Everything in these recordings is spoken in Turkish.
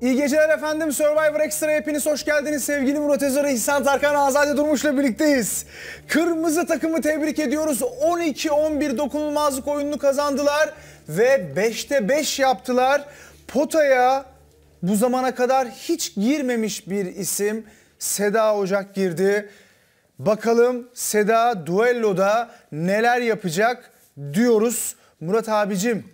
İyi geceler efendim. Survivor Extra hepiniz hoş geldiniz. Sevgili Murat Özer'e İhsan Tarkan Azade Durmuş'la birlikteyiz. Kırmızı takımı tebrik ediyoruz. 12-11 dokunulmazlık oyununu kazandılar ve 5'te 5 yaptılar. Potaya bu zamana kadar hiç girmemiş bir isim Seda Ocak girdi. Bakalım Seda duelloda neler yapacak diyoruz. Murat abicim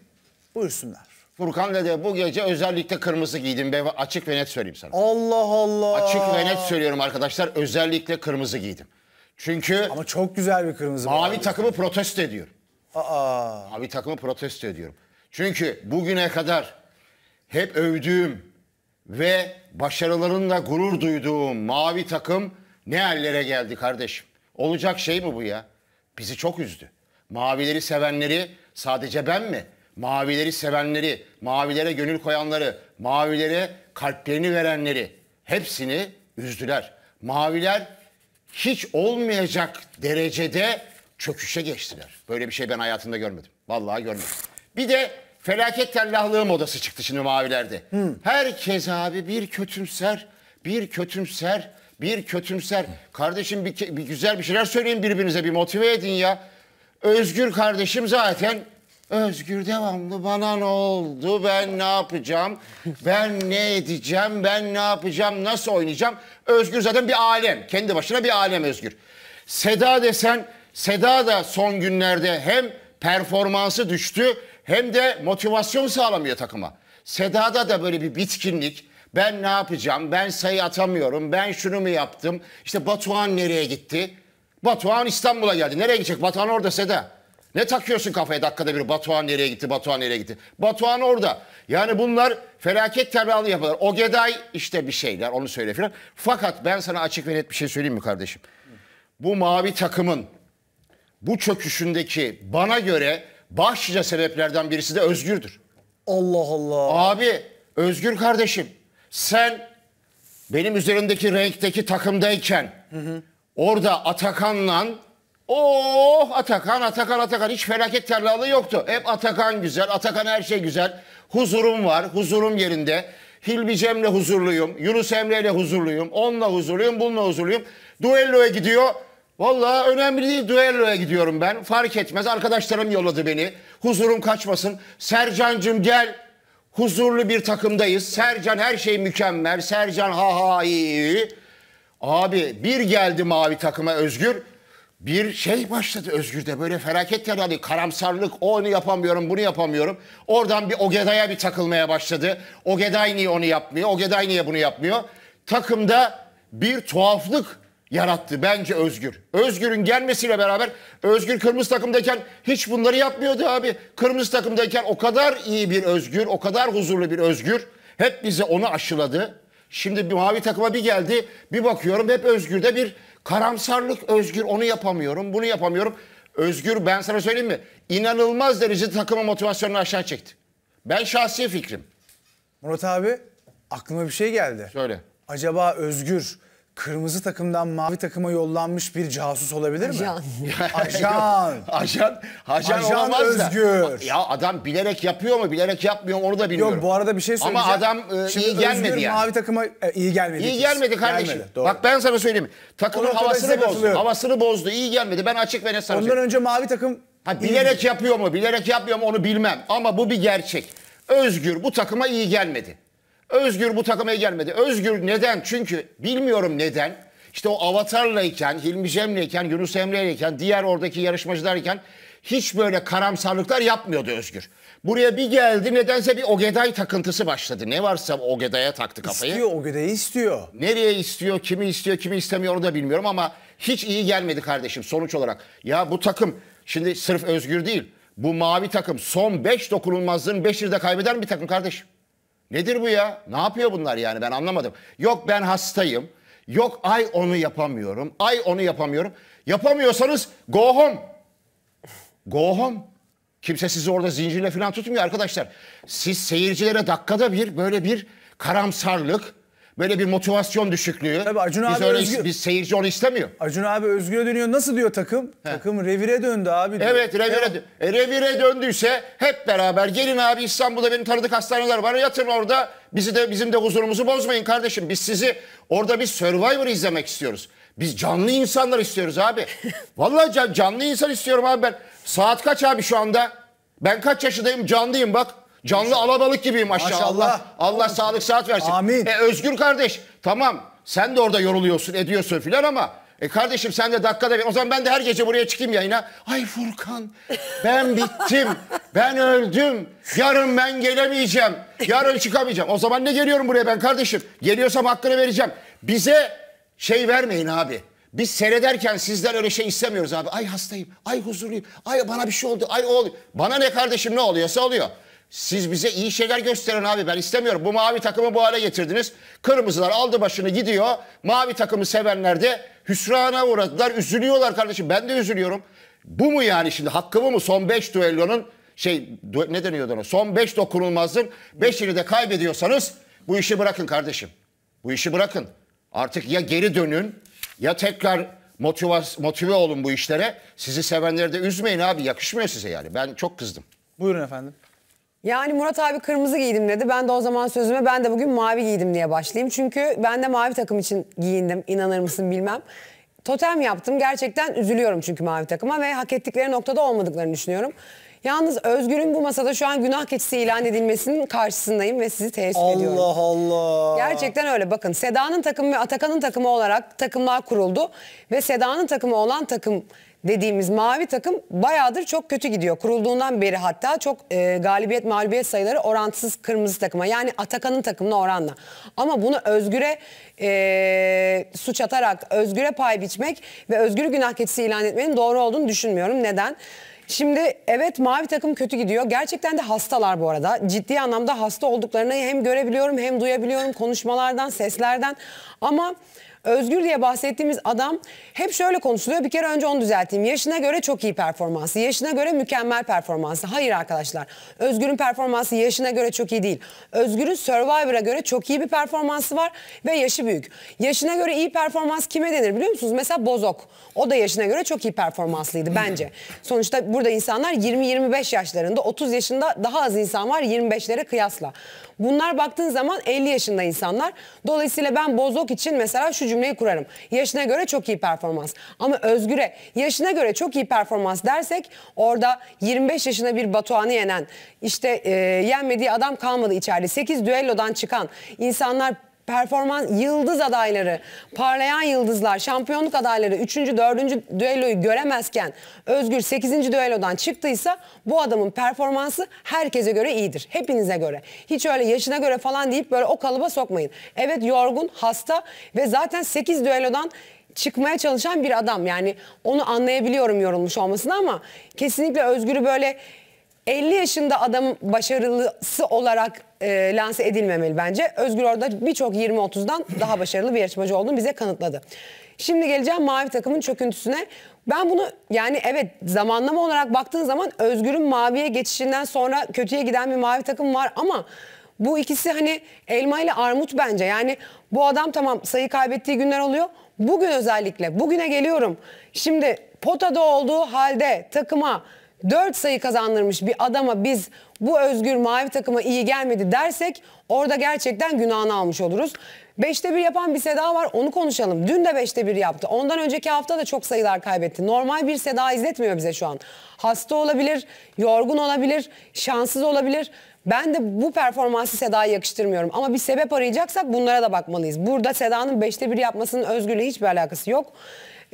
buyursunlar. Furkan dede bu gece özellikle kırmızı giydim ve açık ve net söyleyeyim sana. Allah Allah. Açık ve net söylüyorum arkadaşlar özellikle kırmızı giydim. Çünkü Ama çok güzel bir kırmızı. mavi takımı protesto ediyorum. Aa. Mavi takımı protesto ediyorum. Çünkü bugüne kadar hep övdüğüm ve başarılarında gurur duyduğum mavi takım ne hallere geldi kardeşim. Olacak şey mi bu ya? Bizi çok üzdü. Mavileri sevenleri sadece ben mi? mavileri sevenleri, mavilere gönül koyanları, mavilere kalplerini verenleri hepsini üzdüler. Maviler hiç olmayacak derecede çöküşe geçtiler. Böyle bir şey ben hayatımda görmedim. Vallahi görmedim. Bir de felaket tellahlığı modası çıktı şimdi mavilerde. Hmm. Herkes abi bir kötümser, bir kötümser, bir kötümser. Kardeşim bir, bir güzel bir şeyler söyleyin birbirinize bir motive edin ya. Özgür kardeşim zaten Özgür devamlı bana ne oldu, ben ne yapacağım, ben ne edeceğim, ben ne yapacağım, nasıl oynayacağım. Özgür zaten bir alem, kendi başına bir alem Özgür. Seda desen, Seda da son günlerde hem performansı düştü hem de motivasyon sağlamıyor takıma. Seda'da da böyle bir bitkinlik, ben ne yapacağım, ben sayı atamıyorum, ben şunu mu yaptım, işte Batuhan nereye gitti? Batuhan İstanbul'a geldi, nereye gidecek? Batuhan orada Seda. Ne takıyorsun kafaya dakikada bir Batuhan nereye gitti, Batuhan nereye gitti. Batuhan orada. Yani bunlar felaket terbiyalı yapılar. O geday işte bir şeyler onu söyle filan. Fakat ben sana açık ve net bir şey söyleyeyim mi kardeşim? Bu mavi takımın bu çöküşündeki bana göre başlıca sebeplerden birisi de Özgür'dür. Allah Allah. Abi Özgür kardeşim sen benim üzerindeki renkteki takımdayken hı hı. orada Atakan'la Oh Atakan, Atakan, Atakan. Hiç felaket terlalığı yoktu. Hep Atakan güzel, Atakan her şey güzel. Huzurum var, huzurum yerinde. Hilmi Cem'le huzurluyum, Yunus Emre'yle huzurluyum, onunla huzurluyum, bununla huzurluyum. Duello'ya gidiyor. Valla önemli değil duelloya gidiyorum ben. Fark etmez. Arkadaşlarım yolladı beni. Huzurum kaçmasın. Sercancım gel. Huzurlu bir takımdayız. Sercan her şey mükemmel. Sercan ha ha iyi. iyi. Abi bir geldi mavi takıma Özgür bir şey başladı Özgür'de böyle felaket yaradı karamsarlık o onu yapamıyorum bunu yapamıyorum. Oradan bir Ogeday'a bir takılmaya başladı. Ogeday niye onu yapmıyor? Ogeday niye bunu yapmıyor? Takımda bir tuhaflık yarattı bence Özgür. Özgür'ün gelmesiyle beraber Özgür kırmızı takımdayken hiç bunları yapmıyordu abi. Kırmızı takımdayken o kadar iyi bir Özgür, o kadar huzurlu bir Özgür. Hep bize onu aşıladı. Şimdi bir mavi takıma bir geldi, bir bakıyorum hep Özgür'de bir Karamsarlık özgür onu yapamıyorum bunu yapamıyorum. Özgür ben sana söyleyeyim mi? İnanılmaz derece takıma motivasyonunu aşağı çekti. Ben şahsi fikrim. Murat abi aklıma bir şey geldi. Söyle. Acaba Özgür kırmızı takımdan mavi takıma yollanmış bir casus olabilir mi? Ajan. Ajan. Ajan. Ajan, Ajan olamaz da. Özgür. Ya adam bilerek yapıyor mu bilerek yapmıyor mu onu da bilmiyorum. Yok bu arada bir şey söyleyeceğim. Ama adam e, iyi Özgür gelmedi yani. mavi takıma e, iyi gelmedi. İyi gelmedi kardeşim. Gelmedi, doğru. Bak ben sana söyleyeyim. Takımın Onun havasını bozdu. Havasını bozdu. İyi gelmedi. Ben açık ve net sana Ondan önce mavi takım... Ha, bilerek iyi. yapıyor mu bilerek yapmıyor mu onu bilmem. Ama bu bir gerçek. Özgür bu takıma iyi gelmedi. Özgür bu takıma gelmedi. Özgür neden? Çünkü bilmiyorum neden. İşte o avatarlayken, Hilmi Cem'leyken, Yunus Emre'leyken, diğer oradaki yarışmacılarken hiç böyle karamsarlıklar yapmıyordu Özgür. Buraya bir geldi nedense bir Ogeday takıntısı başladı. Ne varsa Ogeday'a taktı kafayı. İstiyor Ogeday'ı istiyor. Nereye istiyor, kimi istiyor, kimi istemiyor onu da bilmiyorum ama hiç iyi gelmedi kardeşim sonuç olarak. Ya bu takım şimdi sırf Özgür değil. Bu mavi takım son 5 beş dokunulmazlığın 5'ini de mi bir takım kardeşim. Nedir bu ya? Ne yapıyor bunlar yani ben anlamadım. Yok ben hastayım. Yok ay onu yapamıyorum. Ay onu yapamıyorum. Yapamıyorsanız go home. Go home. Kimse sizi orada zincirle falan tutmuyor arkadaşlar. Siz seyircilere dakikada bir böyle bir karamsarlık, Böyle bir motivasyon düşüklüğü. Tabii Acun biz abi öyle, özgür... biz seyirci onu istemiyor. Acun abi özgür dönüyor. Nasıl diyor takım? He. Takım revire döndü abi. Diyor. Evet revire, dö e, revire döndüyse hep beraber gelin abi İstanbul'da benim tanıdık hastaneler var yatın orada. Bizi de bizim de huzurumuzu bozmayın kardeşim. Biz sizi orada bir Survivor izlemek istiyoruz. Biz canlı insanlar istiyoruz abi. Vallahi can, canlı insan istiyorum abi ben. Saat kaç abi şu anda? Ben kaç yaşındayım canlıyım bak. Canlı alabalık gibiyim maşallah. Maşallah. Allah sağlık saat versin. Amin. E, Özgür kardeş tamam sen de orada yoruluyorsun ediyorsun filan ama e kardeşim sen de dakikada bir. O zaman ben de her gece buraya çıkayım yayına. Ay Furkan ben bittim. ben öldüm. Yarın ben gelemeyeceğim. Yarın çıkamayacağım. O zaman ne geliyorum buraya ben kardeşim? Geliyorsam hakkını vereceğim. Bize şey vermeyin abi. Biz seyrederken sizden öyle şey istemiyoruz abi. Ay hastayım, ay huzurluyum, ay bana bir şey oldu, ay oldu. Bana ne kardeşim ne oluyorsa oluyor. Siz bize iyi şeyler gösterin abi ben istemiyorum. Bu mavi takımı bu hale getirdiniz. Kırmızılar aldı başını gidiyor. Mavi takımı sevenler de hüsrana uğradılar. Üzülüyorlar kardeşim ben de üzülüyorum. Bu mu yani şimdi hakkımı mı son 5 düellonun şey ne deniyordu ona son 5 dokunulmazın 5'ini de kaybediyorsanız bu işi bırakın kardeşim. Bu işi bırakın. Artık ya geri dönün ya tekrar motive, motive olun bu işlere. Sizi sevenleri de üzmeyin abi yakışmıyor size yani. Ben çok kızdım. Buyurun efendim. Yani Murat abi kırmızı giydim dedi. Ben de o zaman sözüme ben de bugün mavi giydim diye başlayayım. Çünkü ben de mavi takım için giyindim. İnanır mısın bilmem. Totem yaptım. Gerçekten üzülüyorum çünkü mavi takıma ve hak ettikleri noktada olmadıklarını düşünüyorum. Yalnız Özgür'ün bu masada şu an günah keçisi ilan edilmesinin karşısındayım ve sizi teessüf ediyorum. Allah Allah. Gerçekten öyle bakın Seda'nın takımı ve Atakan'ın takımı olarak takımlar kuruldu ve Seda'nın takımı olan takım dediğimiz mavi takım bayağıdır çok kötü gidiyor. Kurulduğundan beri hatta çok e, galibiyet mağlubiyet sayıları orantısız kırmızı takıma yani Atakan'ın takımına oranla. Ama bunu Özgür'e e, suç atarak Özgür'e pay biçmek ve Özgür'ü günah keçisi ilan etmenin doğru olduğunu düşünmüyorum. Neden? Şimdi evet mavi takım kötü gidiyor. Gerçekten de hastalar bu arada. Ciddi anlamda hasta olduklarını hem görebiliyorum hem duyabiliyorum konuşmalardan, seslerden. Ama Özgür diye bahsettiğimiz adam hep şöyle konuşuluyor. Bir kere önce onu düzelteyim. Yaşına göre çok iyi performansı. Yaşına göre mükemmel performansı. Hayır arkadaşlar. Özgür'ün performansı yaşına göre çok iyi değil. Özgür'ün Survivor'a göre çok iyi bir performansı var ve yaşı büyük. Yaşına göre iyi performans kime denir biliyor musunuz? Mesela Bozok. O da yaşına göre çok iyi performanslıydı bence. Sonuçta burada insanlar 20-25 yaşlarında, 30 yaşında daha az insan var 25'lere kıyasla. Bunlar baktığın zaman 50 yaşında insanlar. Dolayısıyla ben Bozok için mesela şu cümleyi kurarım. Yaşına göre çok iyi performans. Ama Özgür'e yaşına göre çok iyi performans dersek orada 25 yaşında bir Batuhan'ı yenen işte e, yenmediği adam kalmadı içeride. 8 düellodan çıkan insanlar performans yıldız adayları, parlayan yıldızlar, şampiyonluk adayları 3. 4. düelloyu göremezken Özgür 8. düellodan çıktıysa bu adamın performansı herkese göre iyidir. Hepinize göre. Hiç öyle yaşına göre falan deyip böyle o kalıba sokmayın. Evet yorgun, hasta ve zaten 8 düellodan çıkmaya çalışan bir adam. Yani onu anlayabiliyorum yorulmuş olmasını ama kesinlikle Özgür'ü böyle 50 yaşında adam başarılısı olarak e, lanse edilmemeli bence. Özgür orada birçok 20-30'dan daha başarılı bir yarışmacı olduğunu bize kanıtladı. Şimdi geleceğim mavi takımın çöküntüsüne. Ben bunu yani evet zamanlama olarak baktığın zaman Özgür'ün maviye geçişinden sonra kötüye giden bir mavi takım var ama bu ikisi hani elma ile armut bence. Yani bu adam tamam sayı kaybettiği günler oluyor. Bugün özellikle bugüne geliyorum. Şimdi potada olduğu halde takıma 4 sayı kazandırmış bir adama biz bu özgür mavi takıma iyi gelmedi dersek orada gerçekten günahını almış oluruz. 5'te 1 yapan bir Seda var onu konuşalım. Dün de 5'te 1 yaptı. Ondan önceki hafta da çok sayılar kaybetti. Normal bir Seda izletmiyor bize şu an. Hasta olabilir, yorgun olabilir, şanssız olabilir. Ben de bu performansı Seda'ya yakıştırmıyorum. Ama bir sebep arayacaksak bunlara da bakmalıyız. Burada Seda'nın 5'te 1 yapmasının özgürle hiçbir alakası yok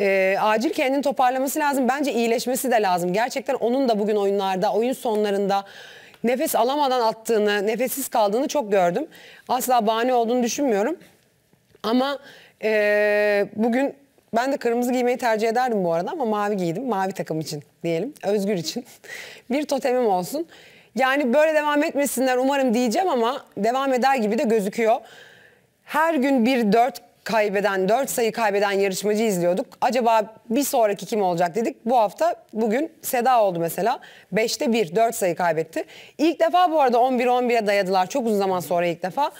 e, acil kendini toparlaması lazım. Bence iyileşmesi de lazım. Gerçekten onun da bugün oyunlarda, oyun sonlarında nefes alamadan attığını, nefessiz kaldığını çok gördüm. Asla bahane olduğunu düşünmüyorum. Ama e, bugün ben de kırmızı giymeyi tercih ederdim bu arada ama mavi giydim. Mavi takım için diyelim. Özgür için. bir totemim olsun. Yani böyle devam etmesinler umarım diyeceğim ama devam eder gibi de gözüküyor. Her gün bir dört kaybeden, 4 sayı kaybeden yarışmacı izliyorduk. Acaba bir sonraki kim olacak dedik. Bu hafta bugün Seda oldu mesela. 5'te 1, 4 sayı kaybetti. İlk defa bu arada 11-11'e dayadılar. Çok uzun zaman sonra ilk defa.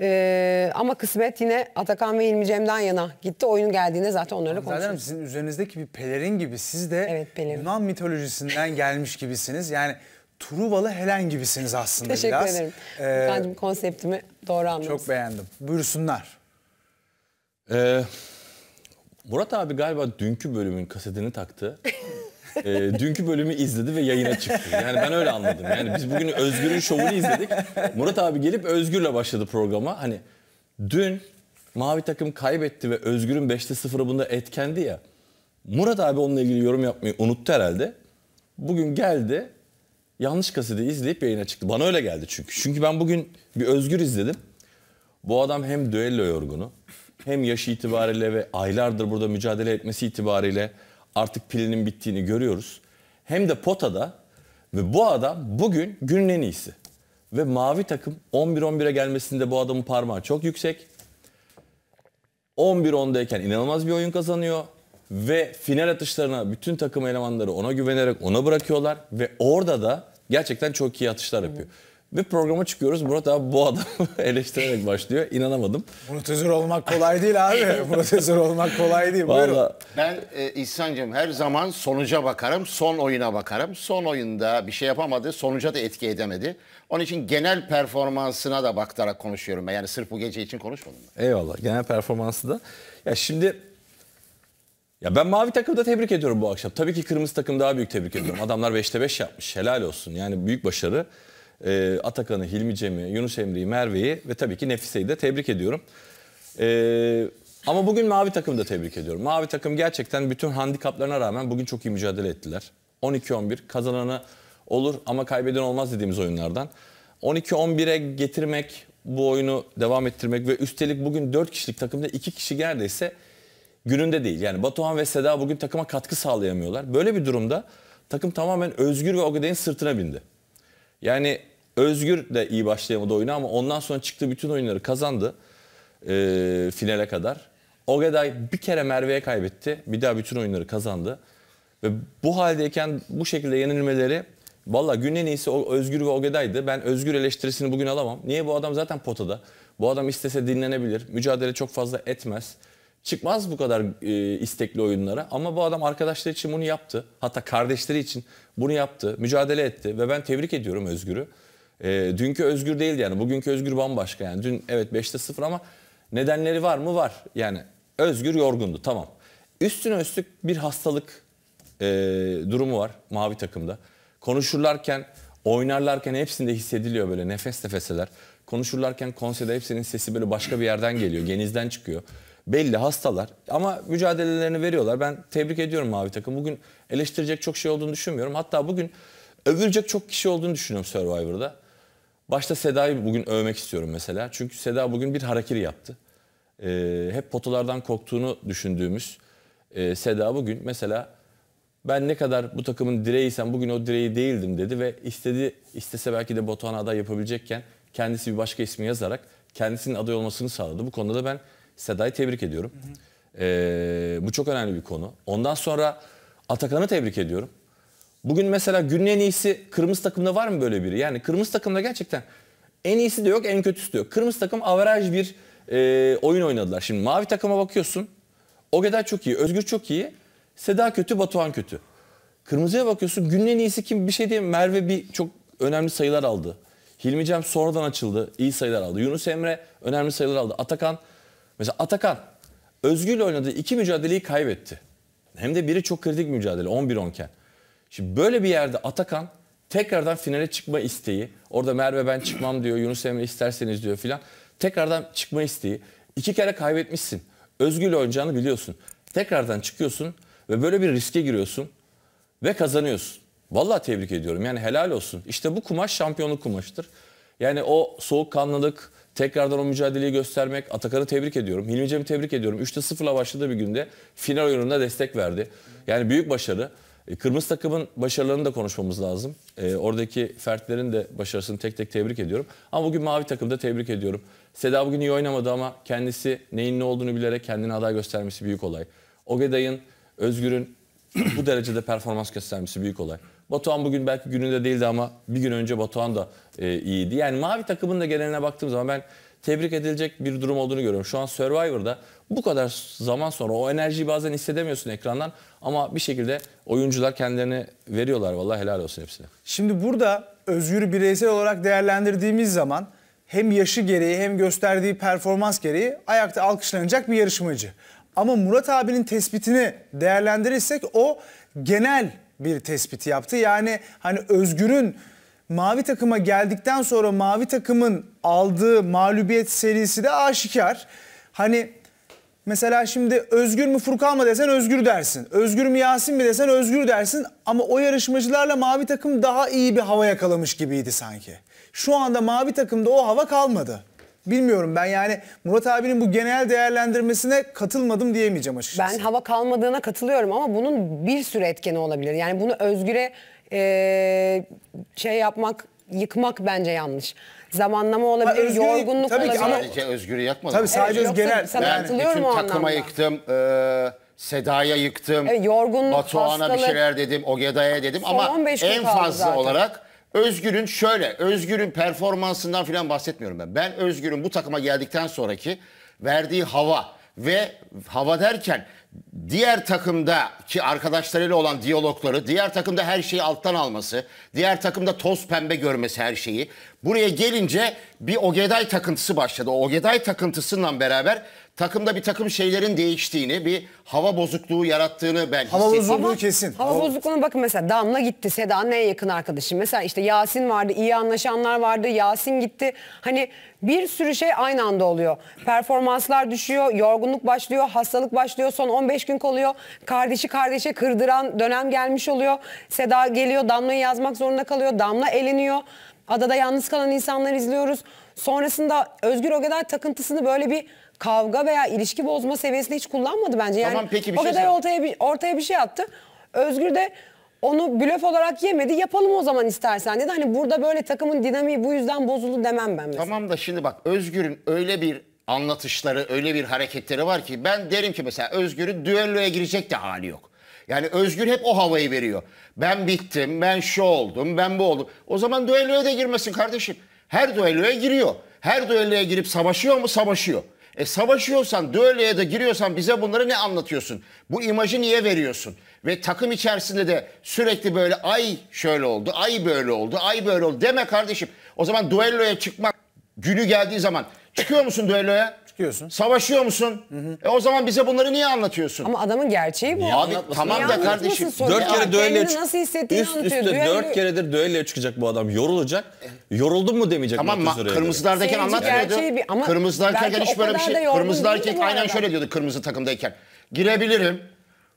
Ee, ama kısmet yine Atakan ve İlmi Cem'den yana gitti. Oyun geldiğinde zaten onlarla konuşuruz. Zaten sizin üzerinizdeki bir pelerin gibi siz de evet, pelerin. Yunan mitolojisinden gelmiş gibisiniz. Yani Truvalı Helen gibisiniz aslında Teşekkür biraz. Teşekkür ederim. Ee, konseptimi doğru anladınız. Çok beğendim. Buyursunlar. Ee, Murat abi galiba dünkü bölümün kasetini taktı. e, dünkü bölümü izledi ve yayına çıktı. Yani ben öyle anladım. Yani biz bugün Özgür'ün şovunu izledik. Murat abi gelip Özgür'le başladı programa. Hani dün mavi takım kaybetti ve Özgür'ün 5'te 0'ı bunda etkendi ya. Murat abi onunla ilgili yorum yapmayı unuttu herhalde. Bugün geldi. Yanlış kaseti izleyip yayına çıktı. Bana öyle geldi çünkü. Çünkü ben bugün bir Özgür izledim. Bu adam hem düello yorgunu hem yaş itibariyle ve aylardır burada mücadele etmesi itibariyle artık pilinin bittiğini görüyoruz. Hem de potada ve bu adam bugün günün en iyisi. Ve mavi takım 11-11'e gelmesinde bu adamın parmağı çok yüksek. 11-10'dayken inanılmaz bir oyun kazanıyor. Ve final atışlarına bütün takım elemanları ona güvenerek ona bırakıyorlar. Ve orada da gerçekten çok iyi atışlar yapıyor. Hı. Bir programa çıkıyoruz. Murat abi bu adamı eleştirerek başlıyor. İnanamadım. Murat özür olmak kolay değil abi. Murat özür olmak kolay değil. Vallahi... Ben e, İhsan'cığım her zaman sonuca bakarım. Son oyuna bakarım. Son oyunda bir şey yapamadı. Sonuca da etki edemedi. Onun için genel performansına da baktarak konuşuyorum ben. Yani sırf bu gece için konuşmadım. Ben. Eyvallah. Genel performansı da. Ya şimdi ya ben mavi takımda tebrik ediyorum bu akşam. Tabii ki kırmızı takım daha büyük tebrik ediyorum. Adamlar 5'te 5 yapmış. Helal olsun. Yani büyük başarı e, Atakan'ı, Hilmi Cem'i, Yunus Emre'yi, Merve'yi ve tabii ki Nefise'yi de tebrik ediyorum. E, ama bugün mavi takımı da tebrik ediyorum. Mavi takım gerçekten bütün handikaplarına rağmen bugün çok iyi mücadele ettiler. 12-11 kazananı olur ama kaybeden olmaz dediğimiz oyunlardan. 12-11'e getirmek, bu oyunu devam ettirmek ve üstelik bugün 4 kişilik takımda 2 kişi neredeyse gününde değil. Yani Batuhan ve Seda bugün takıma katkı sağlayamıyorlar. Böyle bir durumda takım tamamen Özgür ve Ogede'nin sırtına bindi. Yani Özgür de iyi başlayamadı oyunu ama ondan sonra çıktığı bütün oyunları kazandı. E, finale kadar. Ogeday bir kere Merve'ye kaybetti. Bir daha bütün oyunları kazandı. Ve bu haldeyken bu şekilde yenilmeleri valla günün en iyisi Özgür ve Ogeday'dı. Ben Özgür eleştirisini bugün alamam. Niye bu adam zaten potada? Bu adam istese dinlenebilir. Mücadele çok fazla etmez çıkmaz bu kadar e, istekli oyunlara. Ama bu adam arkadaşları için bunu yaptı. Hatta kardeşleri için bunu yaptı. Mücadele etti ve ben tebrik ediyorum Özgür'ü. E, dünkü Özgür değildi yani. Bugünkü Özgür bambaşka yani. Dün evet 5'te 0 ama nedenleri var mı? Var. Yani Özgür yorgundu tamam. Üstüne üstlük bir hastalık e, durumu var mavi takımda. Konuşurlarken, oynarlarken hepsinde hissediliyor böyle nefes nefeseler. Konuşurlarken konserde hepsinin sesi böyle başka bir yerden geliyor. Genizden çıkıyor belli hastalar ama mücadelelerini veriyorlar. Ben tebrik ediyorum mavi takım. Bugün eleştirecek çok şey olduğunu düşünmüyorum. Hatta bugün övülecek çok kişi olduğunu düşünüyorum Survivor'da. Başta Seda'yı bugün övmek istiyorum mesela. Çünkü Seda bugün bir harakiri yaptı. Ee, hep potolardan korktuğunu düşündüğümüz e, Seda bugün mesela ben ne kadar bu takımın direğiysem bugün o direği değildim dedi ve istedi istese belki de Batuhan aday yapabilecekken kendisi bir başka ismi yazarak kendisinin aday olmasını sağladı. Bu konuda da ben Seda'yı tebrik ediyorum. Hı hı. E, ee, bu çok önemli bir konu. Ondan sonra Atakan'ı tebrik ediyorum. Bugün mesela günün en iyisi kırmızı takımda var mı böyle biri? Yani kırmızı takımda gerçekten en iyisi de yok, en kötüsü de yok. Kırmızı takım averaj bir e, oyun oynadılar. Şimdi mavi takıma bakıyorsun. O kadar çok iyi, Özgür çok iyi. Seda kötü, Batuhan kötü. Kırmızıya bakıyorsun. Günün en iyisi kim? Bir şey diyeyim. Merve bir çok önemli sayılar aldı. Hilmi Cem sonradan açıldı. iyi sayılar aldı. Yunus Emre önemli sayılar aldı. Atakan Mesela Atakan Özgür'le oynadığı iki mücadeleyi kaybetti. Hem de biri çok kritik mücadele 11-10 iken. Şimdi böyle bir yerde Atakan tekrardan finale çıkma isteği. Orada Merve ben çıkmam diyor. Yunus Emre isterseniz diyor filan. Tekrardan çıkma isteği. İki kere kaybetmişsin. Özgül oynayacağını biliyorsun. Tekrardan çıkıyorsun ve böyle bir riske giriyorsun ve kazanıyorsun. Vallahi tebrik ediyorum. Yani helal olsun. İşte bu kumaş şampiyonluk kumaşıdır. Yani o soğukkanlılık, Tekrardan o mücadeleyi göstermek. Atakan'ı tebrik ediyorum. Hilmi Cem'i tebrik ediyorum. 3'te 0'la başladığı bir günde final oyununda destek verdi. Yani büyük başarı. E, kırmızı takımın başarılarını da konuşmamız lazım. E, oradaki fertlerin de başarısını tek tek tebrik ediyorum. Ama bugün mavi takımı da tebrik ediyorum. Seda bugün iyi oynamadı ama kendisi neyin ne olduğunu bilerek kendini aday göstermesi büyük olay. Ogeday'ın, Özgür'ün bu derecede performans göstermesi büyük olay. Batuhan bugün belki gününde değildi ama bir gün önce Batuhan da e, iyiydi. Yani mavi takımın da geneline baktığım zaman ben tebrik edilecek bir durum olduğunu görüyorum. Şu an Survivor'da bu kadar zaman sonra o enerjiyi bazen hissedemiyorsun ekrandan ama bir şekilde oyuncular kendilerini veriyorlar. Vallahi helal olsun hepsine. Şimdi burada Özgür bireysel olarak değerlendirdiğimiz zaman hem yaşı gereği hem gösterdiği performans gereği ayakta alkışlanacak bir yarışmacı. Ama Murat abinin tespitini değerlendirirsek o genel bir tespiti yaptı. Yani hani Özgür'ün mavi takıma geldikten sonra mavi takımın aldığı mağlubiyet serisi de aşikar. Hani mesela şimdi Özgür mü Furkan mı desen Özgür dersin. Özgür mü Yasin mi desen Özgür dersin. Ama o yarışmacılarla mavi takım daha iyi bir hava yakalamış gibiydi sanki. Şu anda mavi takımda o hava kalmadı bilmiyorum ben yani Murat abinin bu genel değerlendirmesine katılmadım diyemeyeceğim açıkçası. Ben hava kalmadığına katılıyorum ama bunun bir sürü etkeni olabilir. Yani bunu Özgür'e e, şey yapmak, yıkmak bence yanlış. Zamanlama olabilir, özgür, yorgunluk tabii olabilir. Ki ama, sadece Özgür'ü yakmadım. Tabii sadece evet, genel. Sana ben bütün takıma yıktım. Ee, Seda'ya yıktım. Evet, yorgunluk, Batuhan'a bir şeyler dedim, Ogeda'ya dedim ama en fazla zaten. olarak Özgür'ün şöyle, Özgür'ün performansından falan bahsetmiyorum ben. Ben Özgür'ün bu takıma geldikten sonraki verdiği hava ve hava derken diğer takımdaki arkadaşlarıyla olan diyalogları, diğer takımda her şeyi alttan alması, diğer takımda toz pembe görmesi her şeyi. Buraya gelince bir Ogeday takıntısı başladı. O Ogeday takıntısından beraber takımda bir takım şeylerin değiştiğini, bir hava bozukluğu yarattığını ben Hava hissettim. bozukluğu kesin. Hava bozukluğuna bakın mesela Damla gitti. Seda'nın en yakın arkadaşım. Mesela işte Yasin vardı. iyi anlaşanlar vardı. Yasin gitti. Hani bir sürü şey aynı anda oluyor. Performanslar düşüyor. Yorgunluk başlıyor. Hastalık başlıyor. Son 15 gün kalıyor. Kardeşi kardeşe kırdıran dönem gelmiş oluyor. Seda geliyor. Damla'yı yazmak zorunda kalıyor. Damla eleniyor. Adada yalnız kalan insanlar izliyoruz. Sonrasında Özgür o kadar takıntısını böyle bir kavga veya ilişki bozma seviyesinde hiç kullanmadı bence. Yani tamam, peki, bir o şey kadar ortaya bir, ortaya bir şey attı. Özgür de onu blöf olarak yemedi. Yapalım o zaman istersen dedi. Hani burada böyle takımın dinamiği bu yüzden bozuldu demem ben mesela. Tamam da şimdi bak Özgür'ün öyle bir anlatışları, öyle bir hareketleri var ki ben derim ki mesela Özgür'ü düelloya girecek de hali yok. Yani Özgür hep o havayı veriyor. Ben bittim, ben şu oldum, ben bu oldum. O zaman düelloya da girmesin kardeşim. Her düelloya giriyor. Her düelloya girip savaşıyor mu? Savaşıyor. E savaşıyorsan, düelleye da giriyorsan bize bunları ne anlatıyorsun? Bu imajı niye veriyorsun? Ve takım içerisinde de sürekli böyle ay şöyle oldu, ay böyle oldu, ay böyle oldu deme kardeşim. O zaman düelloya çıkmak günü geldiği zaman çıkıyor musun düelloya? Diyorsun. Savaşıyor musun? Hı hı. E o zaman bize bunları niye anlatıyorsun? Ama adamın gerçeği bu. Abi tamam niye da kardeşim. Dört kere düelloya nasıl hissettiğini üst, anlatıyor. Üst üste dört keredir düelloya çıkacak bu adam. Yorulacak. Yoruldun mu demeyecek. Tamam ma kırmızılardayken anlatmıyordu. Bir, ama kırmızılardayken hiç böyle bir şey. Kırmızılardayken aynen şöyle diyordu kırmızı takımdayken. Girebilirim.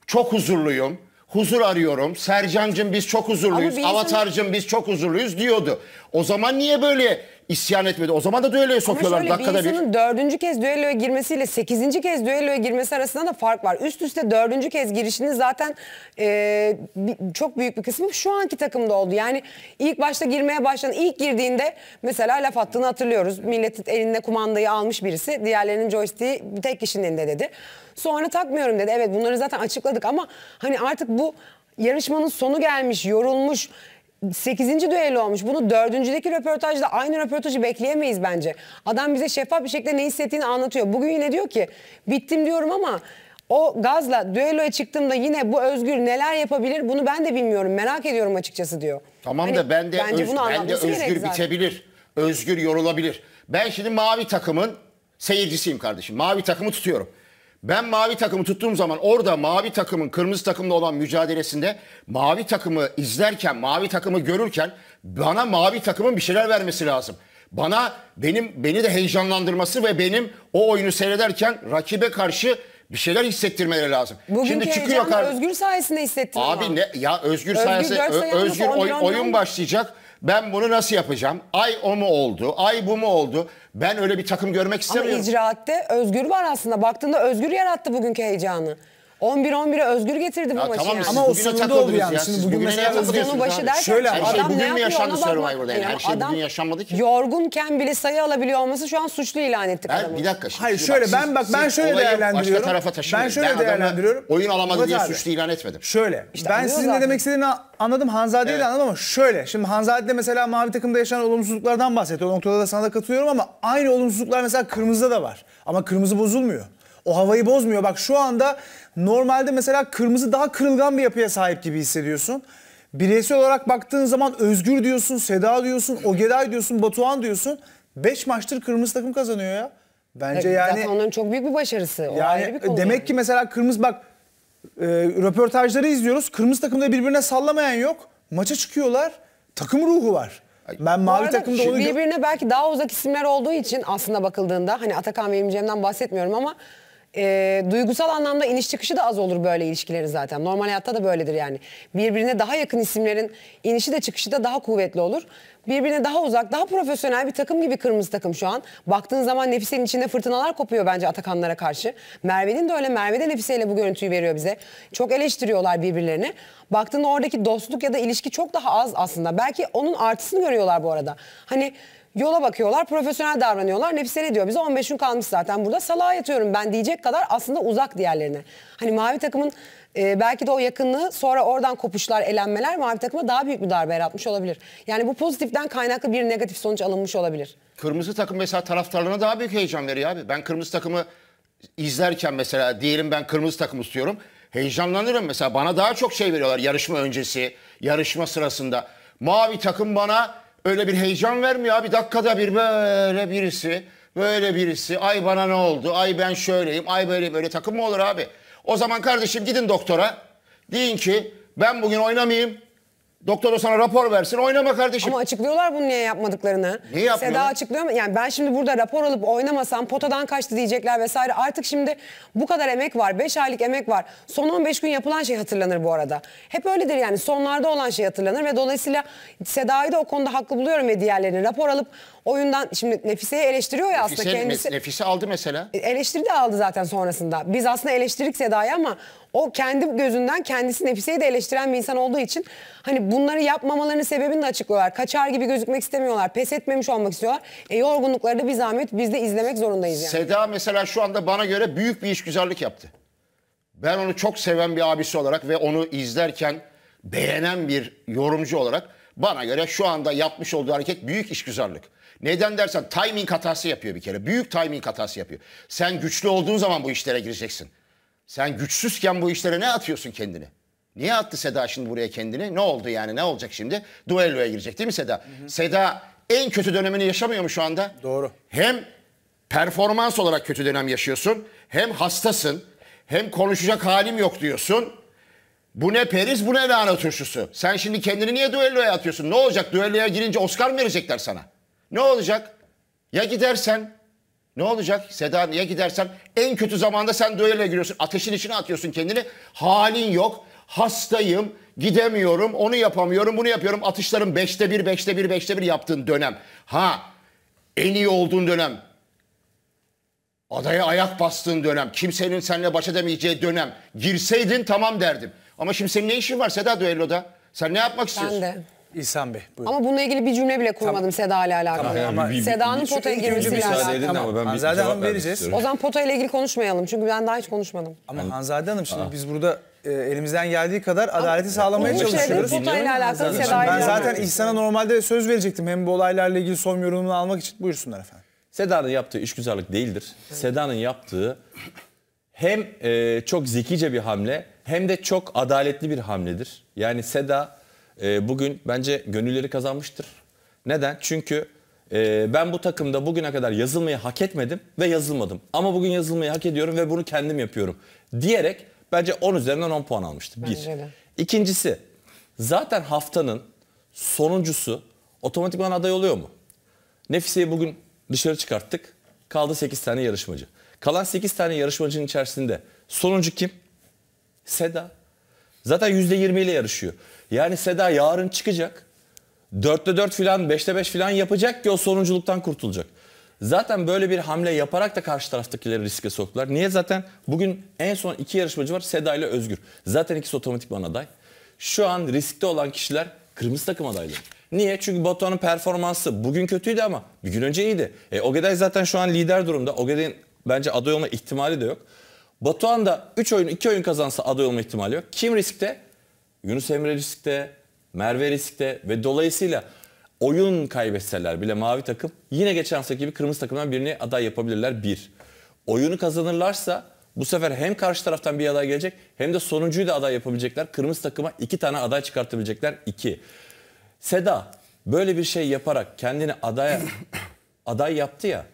Çok huzurluyum huzur arıyorum. Sercancım biz çok huzurluyuz. Ama bir biz çok huzurluyuz diyordu. O zaman niye böyle isyan etmedi? O zaman da düelloya sokuyorlar şöyle bir dakikada bir. dördüncü kez düelloya girmesiyle sekizinci kez düelloya girmesi arasında da fark var. Üst üste dördüncü kez girişinin zaten e, çok büyük bir kısmı şu anki takımda oldu. Yani ilk başta girmeye başlayan ilk girdiğinde mesela laf attığını hatırlıyoruz. Milletin elinde kumandayı almış birisi diğerlerinin joystick'i tek kişinin elinde dedi. Sonra takmıyorum dedi. Evet bunları zaten açıkladık ama hani artık bu yarışmanın sonu gelmiş, yorulmuş. 8. düello olmuş. Bunu dördüncüdeki röportajda aynı röportajı bekleyemeyiz bence. Adam bize şeffaf bir şekilde ne hissettiğini anlatıyor. Bugün yine diyor ki bittim diyorum ama o gazla düelloya çıktığımda yine bu özgür neler yapabilir bunu ben de bilmiyorum. Merak ediyorum açıkçası diyor. Tamam hani, da ben de, bence öz, bunu ben de özgür bitebilir. Özgür yorulabilir. Ben şimdi mavi takımın seyircisiyim kardeşim. Mavi takımı tutuyorum ben mavi takımı tuttuğum zaman orada mavi takımın kırmızı takımla olan mücadelesinde mavi takımı izlerken, mavi takımı görürken bana mavi takımın bir şeyler vermesi lazım. Bana benim beni de heyecanlandırması ve benim o oyunu seyrederken rakibe karşı bir şeyler hissettirmeleri lazım. Bugünkü Şimdi çıkıyor kar- Özgür sayesinde hissettim. Abi ama. ne ya Özgür, Özgür sayesinde Ö- Özgür oy- oyun başlayacak. Ben bunu nasıl yapacağım? Ay o mu oldu? Ay bu mu oldu? Ben öyle bir takım görmek istemiyorum. Ama icraatte Özgür var aslında. Baktığında Özgür yarattı bugünkü heyecanı. 11-11'e özgür getirdi bu ya maçı tamam yani. Ama o sonunda oldu yani. Ya. Şimdi bugün, bugün mesela sezonun başı derken şöyle her şey bugün mü yaşandı Survivor'da yani? yani her şey adam bugün yaşanmadı ki. Yorgunken bile sayı alabiliyor olması şu an suçlu ilan ettik ben, adamı. Bir dakika şimdi. Hayır şöyle bak, ben bak ben şöyle değerlendiriyorum. Başka tarafa taşımayın. Ben şöyle ben değerlendiriyorum. Oyun alamadı diye suçlu ilan etmedim. Şöyle ben sizin ne demek istediğini anladım. Hanzade'yi evet. de anladım ama şöyle. Şimdi Hanzade'de mesela mavi takımda yaşanan olumsuzluklardan bahsetti. O noktada da sana da katılıyorum ama aynı olumsuzluklar mesela kırmızıda da var. Ama kırmızı bozulmuyor. O havayı bozmuyor. Bak şu anda normalde mesela kırmızı daha kırılgan bir yapıya sahip gibi hissediyorsun. Bireysel olarak baktığın zaman Özgür diyorsun, Seda diyorsun, Ogeday diyorsun, Batuhan diyorsun. 5 maçtır kırmızı takım kazanıyor ya. Bence yani... Zaten onların çok büyük bir başarısı. O yani bir konu. Demek ki mesela kırmızı bak e, röportajları izliyoruz. Kırmızı takımda birbirine sallamayan yok. Maça çıkıyorlar. Takım ruhu var. Ben mavi arada takımda onu birbirine belki daha uzak isimler olduğu için aslında bakıldığında hani Atakan ve İmcem'den bahsetmiyorum ama e, duygusal anlamda iniş çıkışı da az olur böyle ilişkilerin zaten. Normal hayatta da böyledir yani. Birbirine daha yakın isimlerin inişi de çıkışı da daha kuvvetli olur. Birbirine daha uzak, daha profesyonel bir takım gibi kırmızı takım şu an. Baktığın zaman Nefise'nin içinde fırtınalar kopuyor bence Atakanlara karşı. Merve'nin de öyle. Merve de Nefise ile bu görüntüyü veriyor bize. Çok eleştiriyorlar birbirlerini. Baktığında oradaki dostluk ya da ilişki çok daha az aslında. Belki onun artısını görüyorlar bu arada. Hani yola bakıyorlar, profesyonel davranıyorlar. ne diyor bize 15 gün kalmış zaten burada salağa yatıyorum ben diyecek kadar aslında uzak diğerlerine. Hani mavi takımın e, belki de o yakınlığı sonra oradan kopuşlar, elenmeler mavi takıma daha büyük bir darbe yaratmış olabilir. Yani bu pozitiften kaynaklı bir negatif sonuç alınmış olabilir. Kırmızı takım mesela taraftarlarına daha büyük heyecan veriyor abi. Ben kırmızı takımı izlerken mesela diyelim ben kırmızı takım istiyorum. Heyecanlanırım mesela bana daha çok şey veriyorlar yarışma öncesi, yarışma sırasında. Mavi takım bana öyle bir heyecan vermiyor abi. Dakikada bir böyle birisi, böyle birisi. Ay bana ne oldu? Ay ben şöyleyim. Ay böyle böyle takım mı olur abi? O zaman kardeşim gidin doktora. Deyin ki ben bugün oynamayayım. Doktor da sana rapor versin oynama kardeşim. Ama açıklıyorlar bunu niye yapmadıklarını. Niye yapmıyorlar? Seda açıklıyor mu? Yani ben şimdi burada rapor alıp oynamasam potadan kaçtı diyecekler vesaire. Artık şimdi bu kadar emek var. 5 aylık emek var. Son 15 gün yapılan şey hatırlanır bu arada. Hep öyledir yani sonlarda olan şey hatırlanır ve dolayısıyla Seda'yı da o konuda haklı buluyorum ve diğerlerini. Rapor alıp oyundan şimdi Nefise'yi eleştiriyor ya aslında Nefise, kendisi. Nefise aldı mesela. Eleştiri aldı zaten sonrasında. Biz aslında eleştirik Seda'yı ama o kendi gözünden kendisi Nefise'yi de eleştiren bir insan olduğu için hani bunları yapmamalarının sebebini de açıklıyorlar. Kaçar gibi gözükmek istemiyorlar. Pes etmemiş olmak istiyorlar. E yorgunlukları da bir zahmet biz de izlemek zorundayız yani. Seda mesela şu anda bana göre büyük bir iş işgüzarlık yaptı. Ben onu çok seven bir abisi olarak ve onu izlerken beğenen bir yorumcu olarak bana göre şu anda yapmış olduğu hareket büyük iş işgüzarlık. Neden dersen timing hatası yapıyor bir kere. Büyük timing hatası yapıyor. Sen güçlü olduğun zaman bu işlere gireceksin. Sen güçsüzken bu işlere ne atıyorsun kendini? Niye attı Seda şimdi buraya kendini? Ne oldu yani? Ne olacak şimdi? Duelloya girecek değil mi Seda? Hı hı. Seda en kötü dönemini yaşamıyor mu şu anda? Doğru. Hem performans olarak kötü dönem yaşıyorsun. Hem hastasın. Hem konuşacak halim yok diyorsun. Bu ne periz bu ne lahana turşusu. Sen şimdi kendini niye düelloya atıyorsun? Ne olacak? Düelloya girince Oscar mı verecekler sana? Ne olacak? Ya gidersen ne olacak? Seda ya gidersen en kötü zamanda sen düelloya giriyorsun. Ateşin içine atıyorsun kendini. Halin yok. Hastayım. Gidemiyorum. Onu yapamıyorum. Bunu yapıyorum. Atışlarım 5'te 1, 5'te 1, 5'te 1 yaptığın dönem. Ha en iyi olduğun dönem. Adaya ayak bastığın dönem. Kimsenin seninle baş edemeyeceği dönem. Girseydin tamam derdim. Ama şimdi senin ne işin var Seda düelloda? Sen ne yapmak istiyorsun? Ben de. İhsan Bey buyurun. Ama bununla ilgili bir cümle bile kurmadım tamam. Seda ile alakalı. Tamam, yani Seda'nın potaya girmesiyle alakalı. Tamam. Ama ben Hanzade Hanım vereceğiz. O zaman pota ile ilgili konuşmayalım çünkü ben daha hiç konuşmadım. Ama yani, Hanzade Hanım şimdi Aa. biz burada e, elimizden geldiği kadar ama, adaleti sağlamaya çalışıyoruz. Pota ile alakalı Seda Ben zaten İhsan'a normalde söz verecektim hem bu olaylarla ilgili son yorumunu almak için. Buyursunlar efendim. Seda'nın yaptığı iş güzellik değildir. Seda'nın yaptığı hem e, çok zekice bir hamle hem de çok adaletli bir hamledir. Yani Seda e, bugün bence gönülleri kazanmıştır. Neden? Çünkü e, ben bu takımda bugüne kadar yazılmayı hak etmedim ve yazılmadım. Ama bugün yazılmayı hak ediyorum ve bunu kendim yapıyorum diyerek bence 10 üzerinden 10 puan almıştı. Bir. İkincisi zaten haftanın sonuncusu otomatikman aday oluyor mu? Nefise'yi bugün dışarı çıkarttık. Kaldı 8 tane yarışmacı. Kalan 8 tane yarışmacının içerisinde sonuncu kim? Seda. Zaten %20 ile yarışıyor. Yani Seda yarın çıkacak. 4'te 4 filan 5'te 5 filan yapacak ki o sonunculuktan kurtulacak. Zaten böyle bir hamle yaparak da karşı taraftakileri riske soktular. Niye zaten bugün en son iki yarışmacı var Seda ile Özgür. Zaten ikisi otomatikman aday. Şu an riskte olan kişiler kırmızı takım adayları. Niye? Çünkü Batuhan'ın performansı bugün kötüydü ama bir gün önce iyiydi. E, Ogeday zaten şu an lider durumda. Ogeday'ın bence aday olma ihtimali de yok. Batuhan da 3 oyun 2 oyun kazansa aday olma ihtimali yok. Kim riskte? Yunus Emre riskte, Merve riskte ve dolayısıyla oyun kaybetseler bile mavi takım yine geçen haftaki gibi kırmızı takımdan birini aday yapabilirler bir. Oyunu kazanırlarsa bu sefer hem karşı taraftan bir aday gelecek hem de sonuncuyu da aday yapabilecekler. Kırmızı takıma iki tane aday çıkartabilecekler iki. Seda böyle bir şey yaparak kendini adaya aday yaptı ya.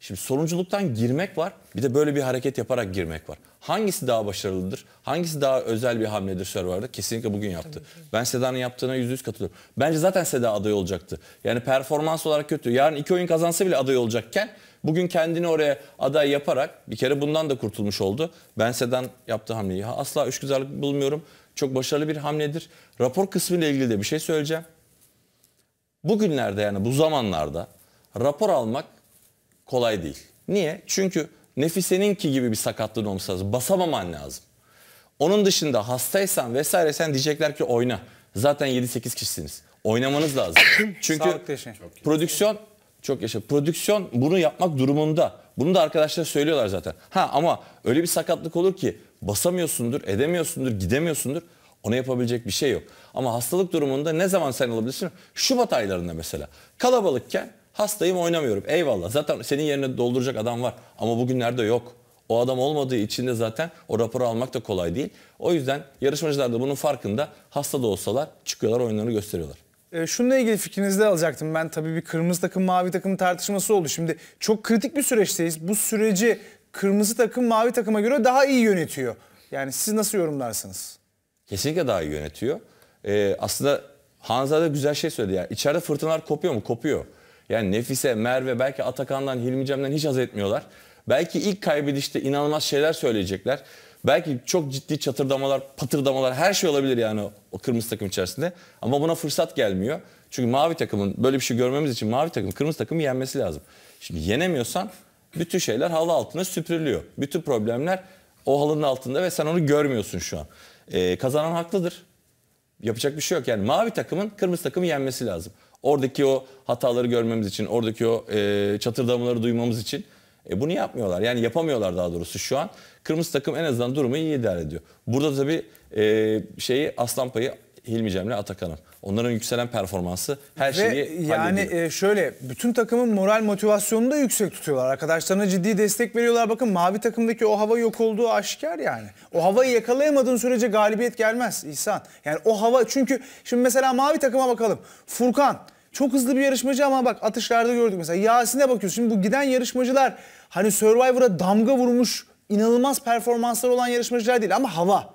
Şimdi sorumculuktan girmek var bir de böyle bir hareket yaparak girmek var. Hangisi daha başarılıdır? Hangisi daha özel bir hamledir Survivor'da? Kesinlikle bugün yaptı. Ben Seda'nın yaptığına yüzde yüz katılıyorum. Bence zaten Seda aday olacaktı. Yani performans olarak kötü. Yarın iki oyun kazansa bile aday olacakken bugün kendini oraya aday yaparak bir kere bundan da kurtulmuş oldu. Ben Seda'nın yaptığı hamleyi asla üç üçgüzarlık bulmuyorum. Çok başarılı bir hamledir. Rapor kısmıyla ilgili de bir şey söyleyeceğim. Bugünlerde yani bu zamanlarda rapor almak kolay değil. Niye? Çünkü Nefisenin ki gibi bir sakatlığın olması lazım. Basamaman lazım. Onun dışında hastaysan vesaire sen diyecekler ki oyna. Zaten 7-8 kişisiniz. Oynamanız lazım. Çünkü prodüksiyon çok yaşa. Prodüksiyon bunu yapmak durumunda. Bunu da arkadaşlar söylüyorlar zaten. Ha ama öyle bir sakatlık olur ki basamıyorsundur, edemiyorsundur, gidemiyorsundur. Ona yapabilecek bir şey yok. Ama hastalık durumunda ne zaman sen olabilirsin? Şubat aylarında mesela. Kalabalıkken Hastayım oynamıyorum. Eyvallah. Zaten senin yerine dolduracak adam var. Ama bugünlerde yok. O adam olmadığı için de zaten o raporu almak da kolay değil. O yüzden yarışmacılar da bunun farkında. Hasta da olsalar çıkıyorlar oyunlarını gösteriyorlar. E, şununla ilgili fikrinizi de alacaktım. Ben tabii bir kırmızı takım mavi takım tartışması oldu. Şimdi çok kritik bir süreçteyiz. Bu süreci kırmızı takım mavi takıma göre daha iyi yönetiyor. Yani siz nasıl yorumlarsınız? Kesinlikle daha iyi yönetiyor. Ee, aslında da güzel şey söyledi ya. İçeride fırtınalar kopuyor mu? Kopuyor. Yani Nefise, Merve, belki Atakan'dan, Hilmi Cem'den hiç haz etmiyorlar. Belki ilk kaybedişte inanılmaz şeyler söyleyecekler. Belki çok ciddi çatırdamalar, patırdamalar her şey olabilir yani o kırmızı takım içerisinde. Ama buna fırsat gelmiyor. Çünkü mavi takımın böyle bir şey görmemiz için mavi takım kırmızı takımı yenmesi lazım. Şimdi yenemiyorsan bütün şeyler halı altına süpürülüyor. Bütün problemler o halının altında ve sen onu görmüyorsun şu an. Ee, kazanan haklıdır. Yapacak bir şey yok. Yani mavi takımın kırmızı takımı yenmesi lazım. Oradaki o hataları görmemiz için, oradaki o e, çatırdamaları duymamız için e, bunu yapmıyorlar. Yani yapamıyorlar daha doğrusu şu an. Kırmızı takım en azından durumu iyi idare ediyor. Burada tabii e, şeyi aslan payı Hilmi Cem'le Atakan'ın. Onların yükselen performansı her şeyi Ve yani e, şöyle bütün takımın moral motivasyonunu da yüksek tutuyorlar. Arkadaşlarına ciddi destek veriyorlar. Bakın mavi takımdaki o hava yok olduğu aşikar yani. O havayı yakalayamadığın sürece galibiyet gelmez İhsan. Yani o hava çünkü şimdi mesela mavi takıma bakalım. Furkan çok hızlı bir yarışmacı ama bak atışlarda gördük mesela. Yasin'e bakıyoruz. Şimdi bu giden yarışmacılar hani Survivor'a damga vurmuş inanılmaz performanslar olan yarışmacılar değil ama hava.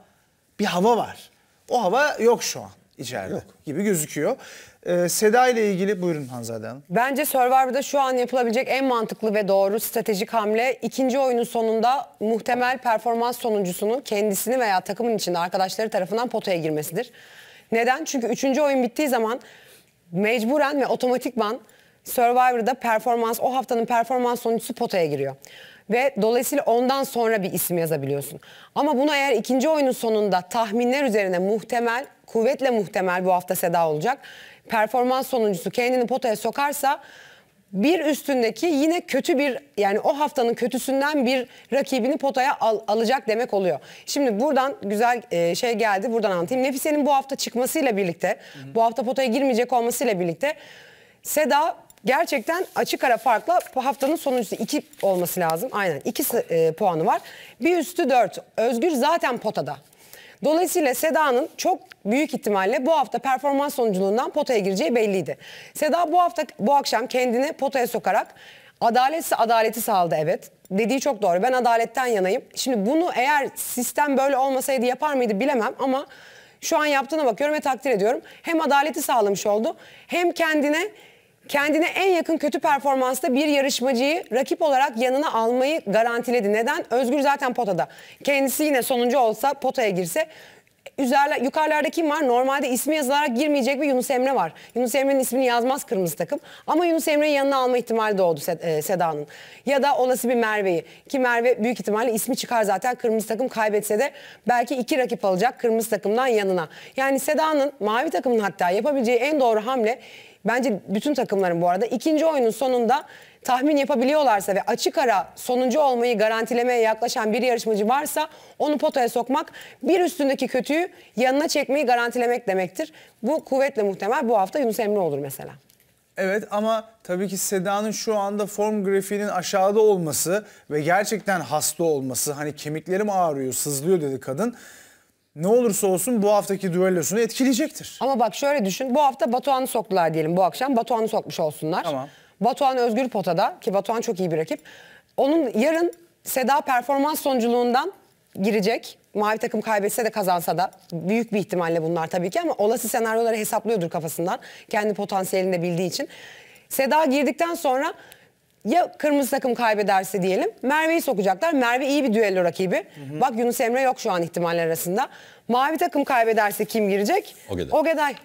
Bir hava var. O hava yok şu an içeride yok. gibi gözüküyor. Ee, Seda ile ilgili buyurun Hanzade Hanım. Bence Survivor'da şu an yapılabilecek en mantıklı ve doğru stratejik hamle ikinci oyunun sonunda muhtemel performans sonuncusunu kendisini veya takımın içinde arkadaşları tarafından potaya girmesidir. Neden? Çünkü üçüncü oyun bittiği zaman mecburen ve otomatikman Survivor'da performans o haftanın performans sonucu potaya giriyor. Ve dolayısıyla ondan sonra bir isim yazabiliyorsun. Ama bunu eğer ikinci oyunun sonunda tahminler üzerine muhtemel, kuvvetle muhtemel bu hafta Seda olacak. Performans sonuncusu kendini potaya sokarsa bir üstündeki yine kötü bir yani o haftanın kötüsünden bir rakibini potaya al, alacak demek oluyor. Şimdi buradan güzel e, şey geldi buradan anlatayım. Nefise'nin bu hafta çıkmasıyla birlikte Hı-hı. bu hafta potaya girmeyecek olmasıyla birlikte Seda gerçekten açık ara farkla haftanın sonuncusu 2 olması lazım. Aynen 2 e, puanı var. Bir üstü 4 Özgür zaten potada. Dolayısıyla Seda'nın çok büyük ihtimalle bu hafta performans sonuculuğundan potaya gireceği belliydi. Seda bu hafta bu akşam kendini potaya sokarak adaletse adaleti sağladı evet. Dediği çok doğru. Ben adaletten yanayım. Şimdi bunu eğer sistem böyle olmasaydı yapar mıydı bilemem ama şu an yaptığına bakıyorum ve takdir ediyorum. Hem adaleti sağlamış oldu hem kendine kendine en yakın kötü performansta bir yarışmacıyı rakip olarak yanına almayı garantiledi. Neden? Özgür zaten potada. Kendisi yine sonuncu olsa potaya girse üzerler, yukarılarda kim var? Normalde ismi yazılarak girmeyecek bir Yunus Emre var. Yunus Emre'nin ismini yazmaz kırmızı takım. Ama Yunus Emre'yi yanına alma ihtimali doğdu e, Seda'nın. Ya da olası bir Merve'yi. Ki Merve büyük ihtimalle ismi çıkar zaten. Kırmızı takım kaybetse de belki iki rakip alacak kırmızı takımdan yanına. Yani Seda'nın, mavi takımın hatta yapabileceği en doğru hamle Bence bütün takımların bu arada ikinci oyunun sonunda tahmin yapabiliyorlarsa ve açık ara sonuncu olmayı garantilemeye yaklaşan bir yarışmacı varsa onu potaya sokmak bir üstündeki kötüyü yanına çekmeyi garantilemek demektir. Bu kuvvetle muhtemel bu hafta Yunus Emre olur mesela. Evet ama tabii ki Seda'nın şu anda form grafiğinin aşağıda olması ve gerçekten hasta olması hani kemiklerim ağrıyor, sızlıyor dedi kadın ne olursa olsun bu haftaki düellosunu etkileyecektir. Ama bak şöyle düşün. Bu hafta Batuhan'ı soktular diyelim bu akşam. Batuhan'ı sokmuş olsunlar. Tamam. Batuhan Özgür Pota'da ki Batuhan çok iyi bir rakip. Onun yarın Seda performans sonuculuğundan girecek. Mavi takım kaybetse de kazansa da büyük bir ihtimalle bunlar tabii ki ama olası senaryoları hesaplıyordur kafasından. Kendi potansiyelini de bildiği için. Seda girdikten sonra ya kırmızı takım kaybederse diyelim Merve'yi sokacaklar. Merve iyi bir düello rakibi. Hı hı. Bak Yunus Emre yok şu an ihtimaller arasında. Mavi takım kaybederse kim girecek? Ogeday. Ogeday.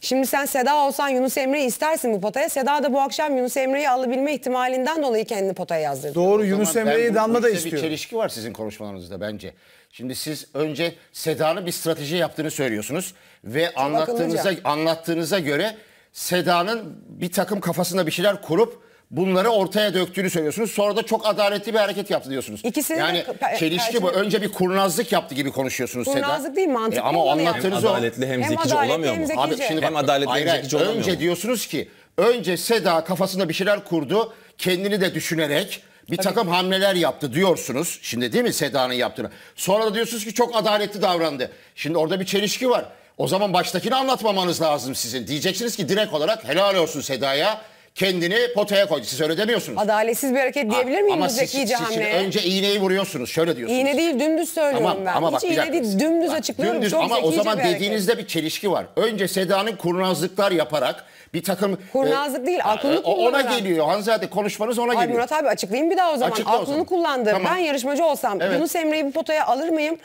Şimdi sen Seda olsan Yunus Emre'yi istersin bu potaya. Seda da bu akşam Yunus Emre'yi alabilme ihtimalinden dolayı kendini potaya yazdırdı. Doğru Yunus Emre'yi damla da istiyor. Bir çelişki var sizin konuşmalarınızda bence. Şimdi siz önce Seda'nın bir strateji yaptığını söylüyorsunuz ve Çok anlattığınıza akıllıca. anlattığınıza göre Seda'nın bir takım kafasında bir şeyler kurup bunları ortaya döktüğünü söylüyorsunuz. Sonra da çok adaletli bir hareket yaptı diyorsunuz. İkisini yani çelişki bu. Önce bir kurnazlık yaptı gibi konuşuyorsunuz Seda. Kurnazlık değil mantıklı. E, ama anlattığınız o. adaletli hem zekici olamıyor mu? Abi şimdi hem adaletli hem zekici olamıyor Önce diyorsunuz ki önce Seda kafasında bir şeyler kurdu. Kendini de düşünerek bir Tabii. takım hamleler yaptı diyorsunuz. Şimdi değil mi Seda'nın yaptığını? Sonra da diyorsunuz ki çok adaletli davrandı. Şimdi orada bir çelişki var. O zaman baştakini anlatmamanız lazım sizin. Diyeceksiniz ki direkt olarak helal olsun Seda'ya kendini potaya koydu. Siz öyle demiyorsunuz. Adaletsiz bir hareket diyebilir miyim ama siz, siz önce iğneyi vuruyorsunuz. Şöyle diyorsunuz. İğne değil dümdüz söylüyorum Tamam, ben. ama bak, Hiç bir iğne değil dümdüz Bak, açıklıyorum. dümdüz Çok ama o zaman bir dediğinizde bir çelişki var. Önce Seda'nın kurnazlıklar yaparak bir takım... E, kurnazlık değil, aklını e, o- Ona geliyor. Hanzade konuşmanız ona geliyor. Murat abi açıklayayım bir daha o zaman. Açıkla o zaman. kullandı. Tamam. Ben yarışmacı olsam Evet. Yunus Emre'yi bir potaya alır mıyım?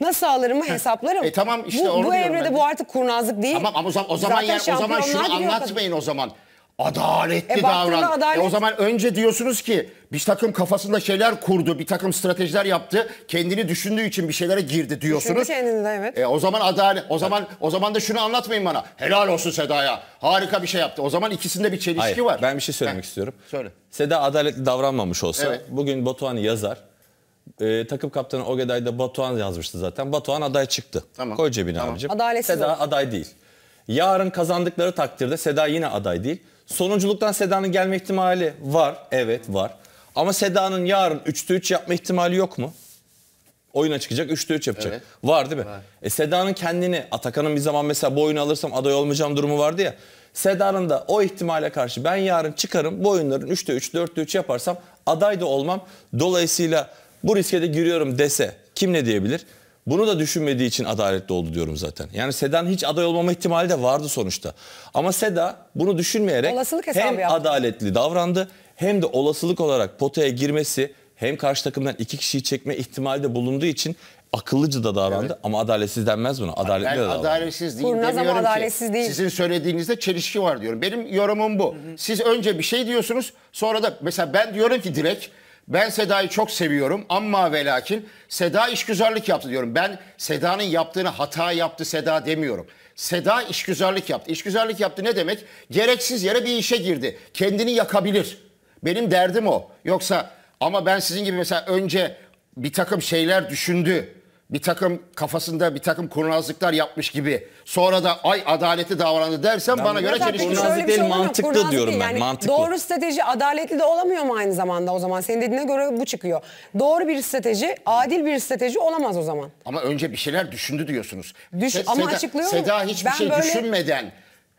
Nasıl alırım? hesaplarım. E tamam işte bu, onu Bu diyorum ben evrede de. bu artık kurnazlık değil. Tamam ama o zaman, o zaman, Zaten o zaman şunu anlatmayın o zaman. Adaletli E, davran. adalet- E, o zaman önce diyorsunuz ki bir takım kafasında şeyler kurdu, bir takım stratejiler yaptı. Kendini düşündüğü için bir şeylere girdi diyorsunuz. kendini de evet. E, o zaman adalet, o zaman o zaman da şunu anlatmayın bana. Helal olsun Seda'ya. Harika bir şey yaptı. O zaman ikisinde bir çelişki Hayır, var. Ben bir şey söylemek Heh, istiyorum. Söyle. Seda adaletli davranmamış olsa Evet. bugün Batuhan'ı yazar. Ee, takım kaptanı Ogeday'da Batuhan yazmıştı zaten. Batuhan aday çıktı. Tamam. Koy cebine abicim. Adaletsiz Seda olsun. aday değil. Yarın kazandıkları takdirde Seda yine aday değil. Sonunculuktan Seda'nın gelme ihtimali var. Evet var. Ama Seda'nın yarın 3'te 3 yapma ihtimali yok mu? Oyuna çıkacak 3'te 3 yapacak. Evet. Var değil mi? Var. E Seda'nın kendini Atakan'ın bir zaman mesela bu oyunu alırsam aday olmayacağım durumu vardı ya. Seda'nın da o ihtimale karşı ben yarın çıkarım bu oyunların 3'te 3, 4'te 3 yaparsam aday da olmam. Dolayısıyla bu riske de giriyorum dese kim ne diyebilir? Bunu da düşünmediği için adaletli oldu diyorum zaten. Yani Seda'nın hiç aday olmama ihtimali de vardı sonuçta. Ama Seda bunu düşünmeyerek hem yaptı. adaletli davrandı hem de olasılık olarak potaya girmesi hem karşı takımdan iki kişiyi çekme ihtimali de bulunduğu için akıllıca da davrandı evet. ama adaletsiz denmez buna. Adaletli ben de davrandı. adaletsiz değil Kurnaz demiyorum ama adaletsiz ki. Değil. Sizin söylediğinizde çelişki var diyorum. Benim yorumum bu. Hı hı. Siz önce bir şey diyorsunuz sonra da mesela ben diyorum ki direkt ben Seda'yı çok seviyorum ama ve lakin Seda işgüzarlık yaptı diyorum. Ben Seda'nın yaptığını hata yaptı Seda demiyorum. Seda işgüzarlık yaptı. İşgüzarlık yaptı ne demek? Gereksiz yere bir işe girdi. Kendini yakabilir. Benim derdim o. Yoksa ama ben sizin gibi mesela önce bir takım şeyler düşündü bir takım kafasında bir takım kurnazlıklar yapmış gibi sonra da ay adaleti davrandı dersen bana göre çelişki. Şey kurnazlık değil şey mantıklı kurnazlık diyorum değil. ben yani mantıklı. Doğru strateji adaletli de olamıyor mu aynı zamanda o zaman senin dediğine göre bu çıkıyor. Doğru bir strateji adil bir strateji olamaz o zaman. Ama önce bir şeyler düşündü diyorsunuz. Düş Se ama Seda, açıklıyor Seda mu? hiçbir ben şey böyle... düşünmeden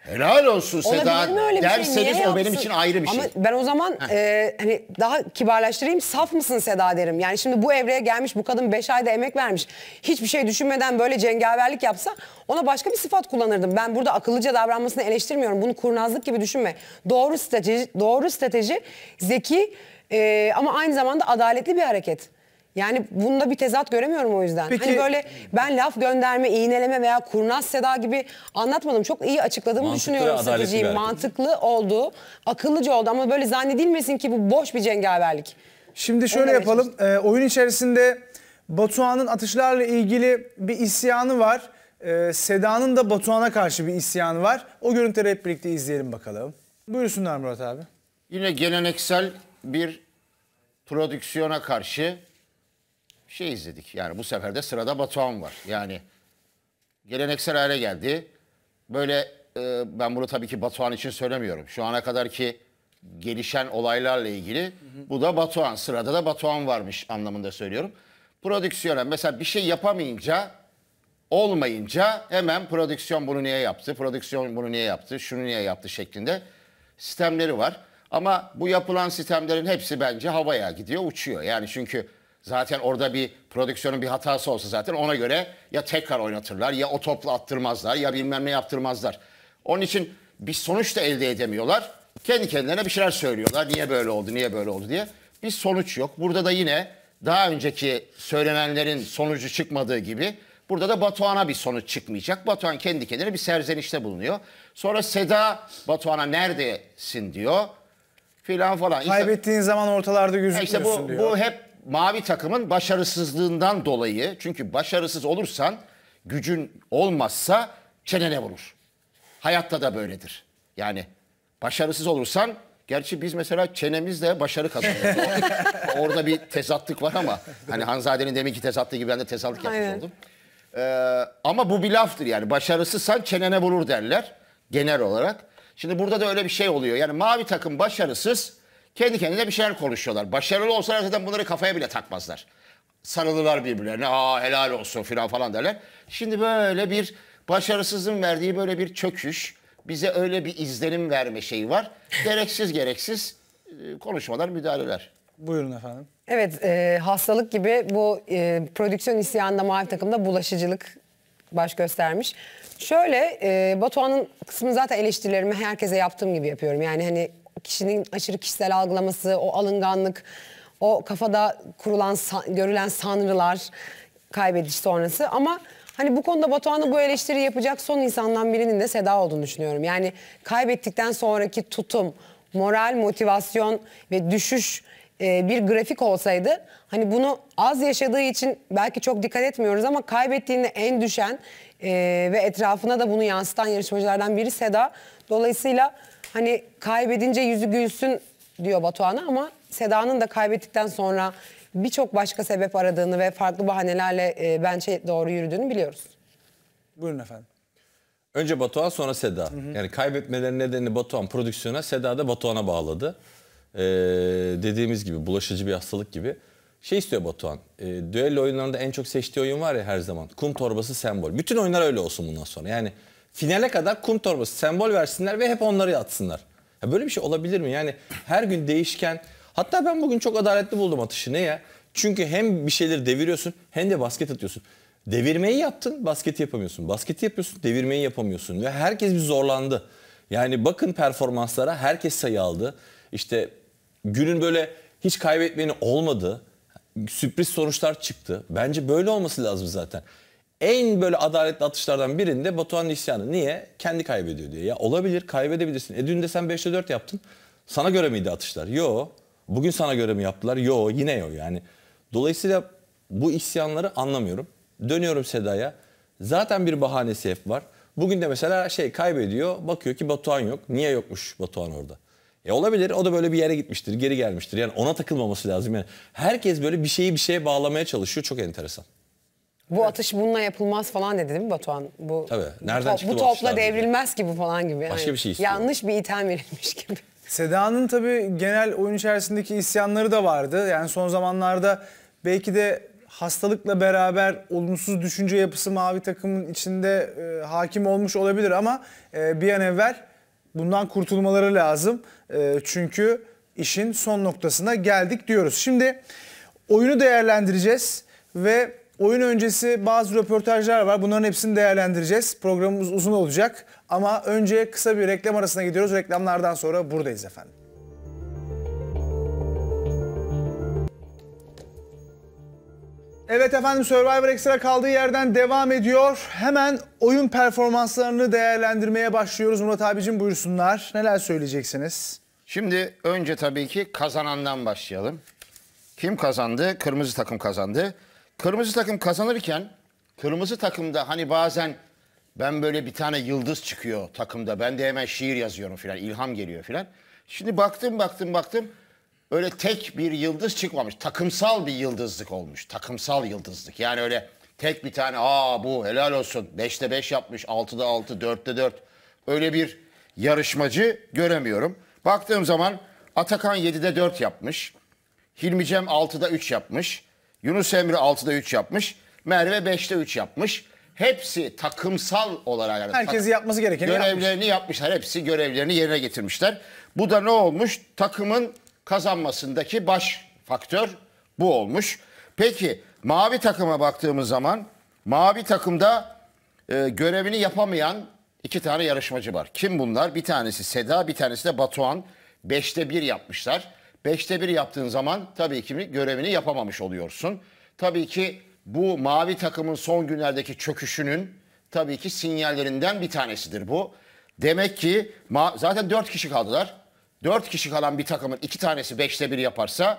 Helal olsun Seda mi öyle bir şey? o benim için ayrı bir şey. Ama ben o zaman e, hani daha kibarlaştırayım saf mısın Seda derim. Yani şimdi bu evreye gelmiş bu kadın 5 ayda emek vermiş. Hiçbir şey düşünmeden böyle cengaverlik yapsa ona başka bir sıfat kullanırdım. Ben burada akıllıca davranmasını eleştirmiyorum. Bunu kurnazlık gibi düşünme. Doğru strateji, doğru strateji zeki e, ama aynı zamanda adaletli bir hareket. Yani bunda bir tezat göremiyorum o yüzden. Hani Peki, hani böyle ben laf gönderme, iğneleme veya kurnaz seda gibi anlatmadım. Çok iyi açıkladığımı düşünüyorum satıcıyı. Mantıklı oldu, akıllıca oldu ama böyle zannedilmesin ki bu boş bir cengaverlik. Şimdi şöyle yapalım. E, oyun içerisinde Batuhan'ın atışlarla ilgili bir isyanı var. E, Seda'nın da Batuhan'a karşı bir isyanı var. O görüntüleri hep birlikte izleyelim bakalım. Buyursunlar Murat abi. Yine geleneksel bir prodüksiyona karşı şey izledik. Yani bu sefer de sırada Batuhan var. Yani geleneksel hale geldi. Böyle e, ben bunu tabii ki Batuhan için söylemiyorum. Şu ana kadar ki gelişen olaylarla ilgili. Hı hı. Bu da Batuhan. Sırada da Batuhan varmış anlamında söylüyorum. Prodüksiyona mesela bir şey yapamayınca olmayınca hemen prodüksiyon bunu niye yaptı, prodüksiyon bunu niye yaptı, şunu niye yaptı şeklinde sistemleri var. Ama bu yapılan sistemlerin hepsi bence havaya gidiyor, uçuyor. Yani çünkü Zaten orada bir prodüksiyonun bir hatası olsa zaten ona göre ya tekrar oynatırlar ya o topla attırmazlar ya bilmem ne yaptırmazlar. Onun için bir sonuç da elde edemiyorlar. Kendi kendilerine bir şeyler söylüyorlar. Niye böyle oldu, niye böyle oldu diye. Bir sonuç yok. Burada da yine daha önceki söylenenlerin sonucu çıkmadığı gibi burada da Batuhan'a bir sonuç çıkmayacak. Batuhan kendi kendine bir serzenişte bulunuyor. Sonra Seda Batuhan'a neredesin diyor filan falan. Kaybettiğin işte, zaman ortalarda gözükmüyorsun işte bu, diyor. Bu hep mavi takımın başarısızlığından dolayı çünkü başarısız olursan gücün olmazsa çenene vurur. Hayatta da böyledir. Yani başarısız olursan gerçi biz mesela çenemizle başarı kazanıyoruz. Orada bir tezatlık var ama hani Hanzade'nin deminki tezatlığı gibi ben de tezatlık yapmış Aynen. oldum. Ee, ama bu bir laftır yani başarısızsan çenene vurur derler genel olarak. Şimdi burada da öyle bir şey oluyor. Yani mavi takım başarısız kendi kendine bir şeyler konuşuyorlar. Başarılı olsalar zaten bunları kafaya bile takmazlar. Sarılırlar birbirlerine. Aa helal olsun filan falan derler. Şimdi böyle bir başarısızın verdiği böyle bir çöküş. Bize öyle bir izlenim verme şeyi var. Gereksiz gereksiz e, konuşmalar, müdahaleler. Buyurun efendim. Evet, e, hastalık gibi bu e, prodüksiyon isyanında mavi takımda bulaşıcılık baş göstermiş. Şöyle, e, Batuhan'ın kısmını zaten eleştirilerimi herkese yaptığım gibi yapıyorum. Yani hani kişinin aşırı kişisel algılaması, o alınganlık, o kafada kurulan görülen sanrılar kaybediş sonrası ama hani bu konuda Batuhan'a bu eleştiri yapacak son insandan birinin de Seda olduğunu düşünüyorum. Yani kaybettikten sonraki tutum, moral, motivasyon ve düşüş e, bir grafik olsaydı hani bunu az yaşadığı için belki çok dikkat etmiyoruz ama kaybettiğinde en düşen e, ve etrafına da bunu yansıtan yarışmacılardan biri Seda. Dolayısıyla hani kaybedince yüzü gülsün diyor Batuhan'a ama Seda'nın da kaybettikten sonra birçok başka sebep aradığını ve farklı bahanelerle e, bence doğru yürüdüğünü biliyoruz. Buyurun efendim. Önce Batuhan sonra Seda. Hı hı. Yani kaybetmelerin nedeni Batuhan prodüksiyona, Seda da Batuhan'a bağladı. Ee, dediğimiz gibi bulaşıcı bir hastalık gibi. Şey istiyor Batuhan, e, düello oyunlarında en çok seçtiği oyun var ya her zaman. Kum torbası sembol. Bütün oyunlar öyle olsun bundan sonra. Yani finale kadar kum torbası sembol versinler ve hep onları atsınlar. Ya böyle bir şey olabilir mi? Yani her gün değişken hatta ben bugün çok adaletli buldum atışı ne ya? Çünkü hem bir şeyleri deviriyorsun hem de basket atıyorsun. Devirmeyi yaptın, basketi yapamıyorsun. Basketi yapıyorsun, devirmeyi yapamıyorsun. Ve herkes bir zorlandı. Yani bakın performanslara herkes sayı aldı. İşte günün böyle hiç kaybetmeni olmadı. Sürpriz sonuçlar çıktı. Bence böyle olması lazım zaten en böyle adaletli atışlardan birinde Batuhan'ın isyanı. Niye? Kendi kaybediyor diye. Ya olabilir kaybedebilirsin. E dün de sen 5'te 4 yaptın. Sana göre miydi atışlar? Yo. Bugün sana göre mi yaptılar? Yo. Yine yo yani. Dolayısıyla bu isyanları anlamıyorum. Dönüyorum Seda'ya. Zaten bir bahanesi hep var. Bugün de mesela şey kaybediyor. Bakıyor ki Batuhan yok. Niye yokmuş Batuhan orada? E olabilir. O da böyle bir yere gitmiştir. Geri gelmiştir. Yani ona takılmaması lazım. Yani herkes böyle bir şeyi bir şeye bağlamaya çalışıyor. Çok enteresan. Bu evet. atış bununla yapılmaz falan dedi değil mi Batuhan? Bu, Tabii. Nereden bu, çıktı bu topla devrilmez gibi. gibi falan gibi. Başka yani, bir şey istiyor. Yanlış bir item verilmiş gibi. Seda'nın tabii genel oyun içerisindeki isyanları da vardı. Yani son zamanlarda belki de hastalıkla beraber olumsuz düşünce yapısı mavi takımın içinde e, hakim olmuş olabilir ama e, bir an evvel bundan kurtulmaları lazım. E, çünkü işin son noktasına geldik diyoruz. Şimdi oyunu değerlendireceğiz ve Oyun öncesi bazı röportajlar var. Bunların hepsini değerlendireceğiz. Programımız uzun olacak. Ama önce kısa bir reklam arasına gidiyoruz. Reklamlardan sonra buradayız efendim. Evet efendim Survivor Extra kaldığı yerden devam ediyor. Hemen oyun performanslarını değerlendirmeye başlıyoruz. Murat abicim buyursunlar. Neler söyleyeceksiniz? Şimdi önce tabii ki kazanandan başlayalım. Kim kazandı? Kırmızı takım kazandı. Kırmızı takım kazanırken kırmızı takımda hani bazen ben böyle bir tane yıldız çıkıyor takımda. Ben de hemen şiir yazıyorum filan. ilham geliyor filan. Şimdi baktım baktım baktım. Öyle tek bir yıldız çıkmamış. Takımsal bir yıldızlık olmuş. Takımsal yıldızlık. Yani öyle tek bir tane aa bu helal olsun. beşte beş yapmış. altıda altı dörtte dört Öyle bir yarışmacı göremiyorum. Baktığım zaman Atakan 7'de dört yapmış. Hilmi Cem 6'da 3 yapmış. Yunus Emre 6'da 3 yapmış. Merve 5'te 3 yapmış. Hepsi takımsal olarak yani herkesi tak yapması gerekeni görevlerini yapmış. yapmışlar. Hepsi görevlerini yerine getirmişler. Bu da ne olmuş? Takımın kazanmasındaki baş faktör bu olmuş. Peki mavi takıma baktığımız zaman mavi takımda e, görevini yapamayan iki tane yarışmacı var. Kim bunlar? Bir tanesi Seda, bir tanesi de Batuhan. Beşte bir yapmışlar. Beşte bir yaptığın zaman tabii ki görevini yapamamış oluyorsun. Tabii ki bu mavi takımın son günlerdeki çöküşünün tabii ki sinyallerinden bir tanesidir bu. Demek ki zaten dört kişi kaldılar. Dört kişi kalan bir takımın iki tanesi beşte bir yaparsa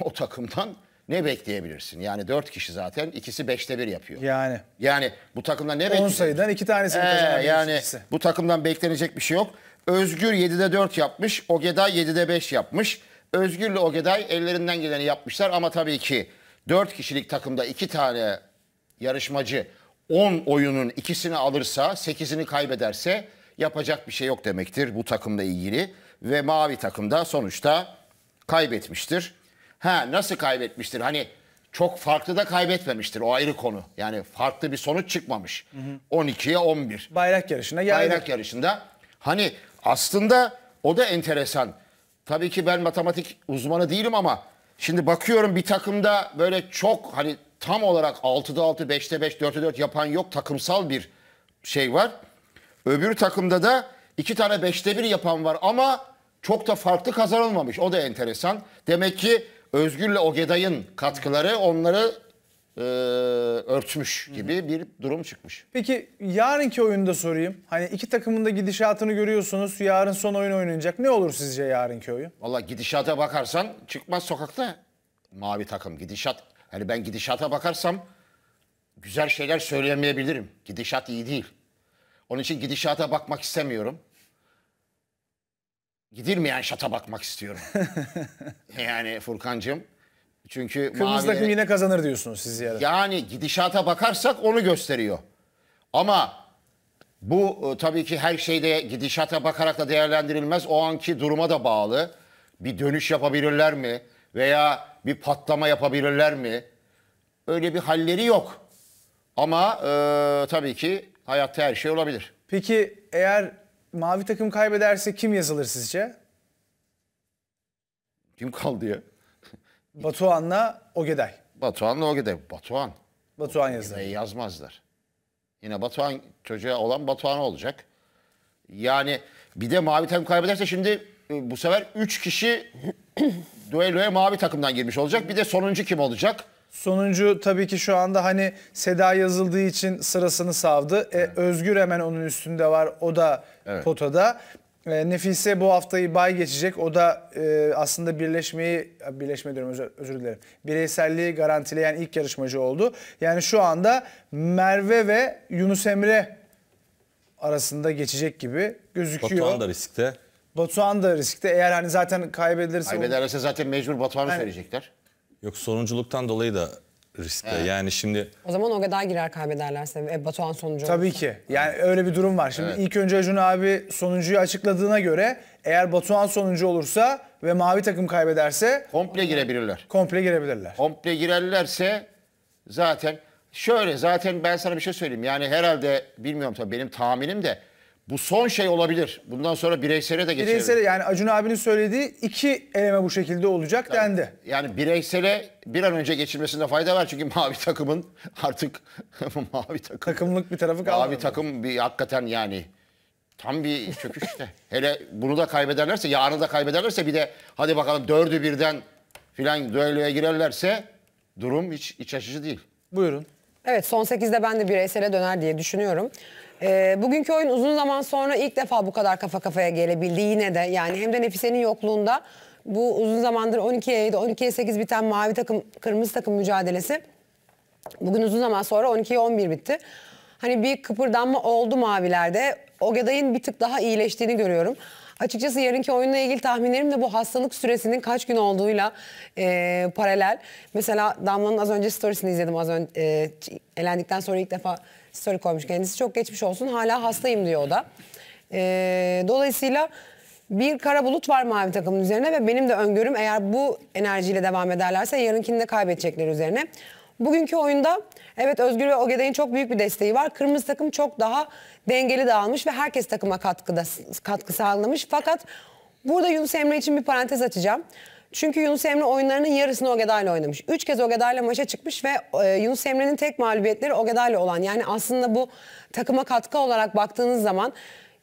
o takımdan ne bekleyebilirsin? Yani dört kişi zaten ikisi beşte bir yapıyor. Yani. Yani bu takımdan ne bekliyorsun? On sayıdan iki tanesi ee, kazanabilirsin. Yani ikisi. bu takımdan beklenecek bir şey yok. Özgür 7'de 4 yapmış. Ogeda 7'de 5 yapmış. Özgür'le Ogeday ellerinden geleni yapmışlar ama tabii ki 4 kişilik takımda 2 tane yarışmacı 10 oyunun ikisini alırsa 8'ini kaybederse yapacak bir şey yok demektir bu takımla ilgili. Ve mavi takımda sonuçta kaybetmiştir. Ha nasıl kaybetmiştir? Hani çok farklı da kaybetmemiştir. O ayrı konu. Yani farklı bir sonuç çıkmamış. 12'ye 11. Bayrak yarışında geldi. Bayrak yarışında. Hani aslında o da enteresan tabii ki ben matematik uzmanı değilim ama şimdi bakıyorum bir takımda böyle çok hani tam olarak 6'da 6, 5'te 5, 4'te 4 yapan yok takımsal bir şey var. Öbür takımda da iki tane 5'te 1 yapan var ama çok da farklı kazanılmamış. O da enteresan. Demek ki Özgür'le Ogeday'ın katkıları onları e, örtmüş gibi Hı-hı. bir durum çıkmış. Peki yarınki oyunda sorayım. Hani iki takımın da gidişatını görüyorsunuz. Yarın son oyun oynanacak. Ne olur sizce yarınki oyun? Valla gidişata bakarsan çıkmaz sokakta mavi takım. Gidişat hani ben gidişata bakarsam güzel şeyler söyleyemeyebilirim. Gidişat iyi değil. Onun için gidişata bakmak istemiyorum. Gidilmeyen şata bakmak istiyorum. yani Furkancığım çünkü Kırmızı takım yine kazanır diyorsunuz siz yarın. Yani gidişata bakarsak onu gösteriyor. Ama bu e, tabii ki her şeyde gidişata bakarak da değerlendirilmez. O anki duruma da bağlı. Bir dönüş yapabilirler mi? Veya bir patlama yapabilirler mi? Öyle bir halleri yok. Ama e, tabii ki hayatta her şey olabilir. Peki eğer mavi takım kaybederse kim yazılır sizce? Kim kaldı ya? Batuhan'la Ogeday. Batuhan'la Ogeday. Batuhan. Batuhan yazar. Ogeday'ı yazmazlar. Yine Batuhan çocuğa olan Batuhan olacak. Yani bir de mavi takım kaybederse şimdi e, bu sefer 3 kişi düelloya mavi takımdan girmiş olacak. Bir de sonuncu kim olacak? Sonuncu tabii ki şu anda hani Seda yazıldığı için sırasını savdı. E, evet. E, Özgür hemen onun üstünde var. O da evet. potada. E, Nefise bu haftayı bay geçecek. O da e, aslında birleşmeyi, birleşme diyorum özür, özür dilerim. Bireyselliği garantileyen ilk yarışmacı oldu. Yani şu anda Merve ve Yunus Emre arasında geçecek gibi gözüküyor. Batuhan da riskte. Batuhan da riskte. Eğer hani zaten kaybedilirse... Kaybederse zaten mecbur Batuhan'ı yani, söyleyecekler. Yok sorunculuktan dolayı da riskte. Evet. Yani şimdi... O zaman o kadar girer kaybederlerse e, Batuhan sonucu Tabii olursa. ki. Yani öyle bir durum var. Şimdi evet. ilk önce Acun abi sonuncuyu açıkladığına göre eğer Batuhan sonuncu olursa ve mavi takım kaybederse... Komple girebilirler. Komple girebilirler. Komple girerlerse zaten... Şöyle zaten ben sana bir şey söyleyeyim. Yani herhalde bilmiyorum tabii benim tahminim de bu son şey olabilir. Bundan sonra bireysele de geçelim. Bireysele yani Acun abinin söylediği iki eleme bu şekilde olacak Tabii. dendi. Yani bireysele bir an önce geçilmesinde fayda var. Çünkü mavi takımın artık mavi takım. Takımlık bir tarafı kalmadı. Mavi takım bir hakikaten yani tam bir çöküş işte. Hele bunu da kaybederlerse yarını da kaybederlerse bir de hadi bakalım dördü birden filan düelloya girerlerse durum hiç iç açıcı değil. Buyurun. Evet son 8'de ben de bireysele döner diye düşünüyorum. E, bugünkü oyun uzun zaman sonra ilk defa bu kadar kafa kafaya gelebildi yine de. Yani hem de Nefise'nin yokluğunda bu uzun zamandır 12'ye 7, 12'ye 8 biten mavi takım, kırmızı takım mücadelesi. Bugün uzun zaman sonra 12'ye 11 bitti. Hani bir kıpırdanma oldu mavilerde. Ogeday'ın bir tık daha iyileştiğini görüyorum. Açıkçası yarınki oyunla ilgili tahminlerim de bu hastalık süresinin kaç gün olduğuyla e, paralel. Mesela Damla'nın az önce storiesini izledim az önce e, elendikten sonra ilk defa story koymuş kendisi. Çok geçmiş olsun hala hastayım diyor o da. Ee, dolayısıyla bir kara bulut var mavi takımın üzerine ve benim de öngörüm eğer bu enerjiyle devam ederlerse yarınkini de kaybedecekler üzerine. Bugünkü oyunda evet Özgür ve Ogeday'ın çok büyük bir desteği var. Kırmızı takım çok daha dengeli dağılmış ve herkes takıma katkıda, katkı sağlamış. Fakat burada Yunus Emre için bir parantez açacağım. Çünkü Yunus Emre oyunlarının yarısını Ogeday'la oynamış. Üç kez Ogeday'la maça çıkmış ve e, Yunus Emre'nin tek mağlubiyetleri Ogeday'la olan. Yani aslında bu takıma katkı olarak baktığınız zaman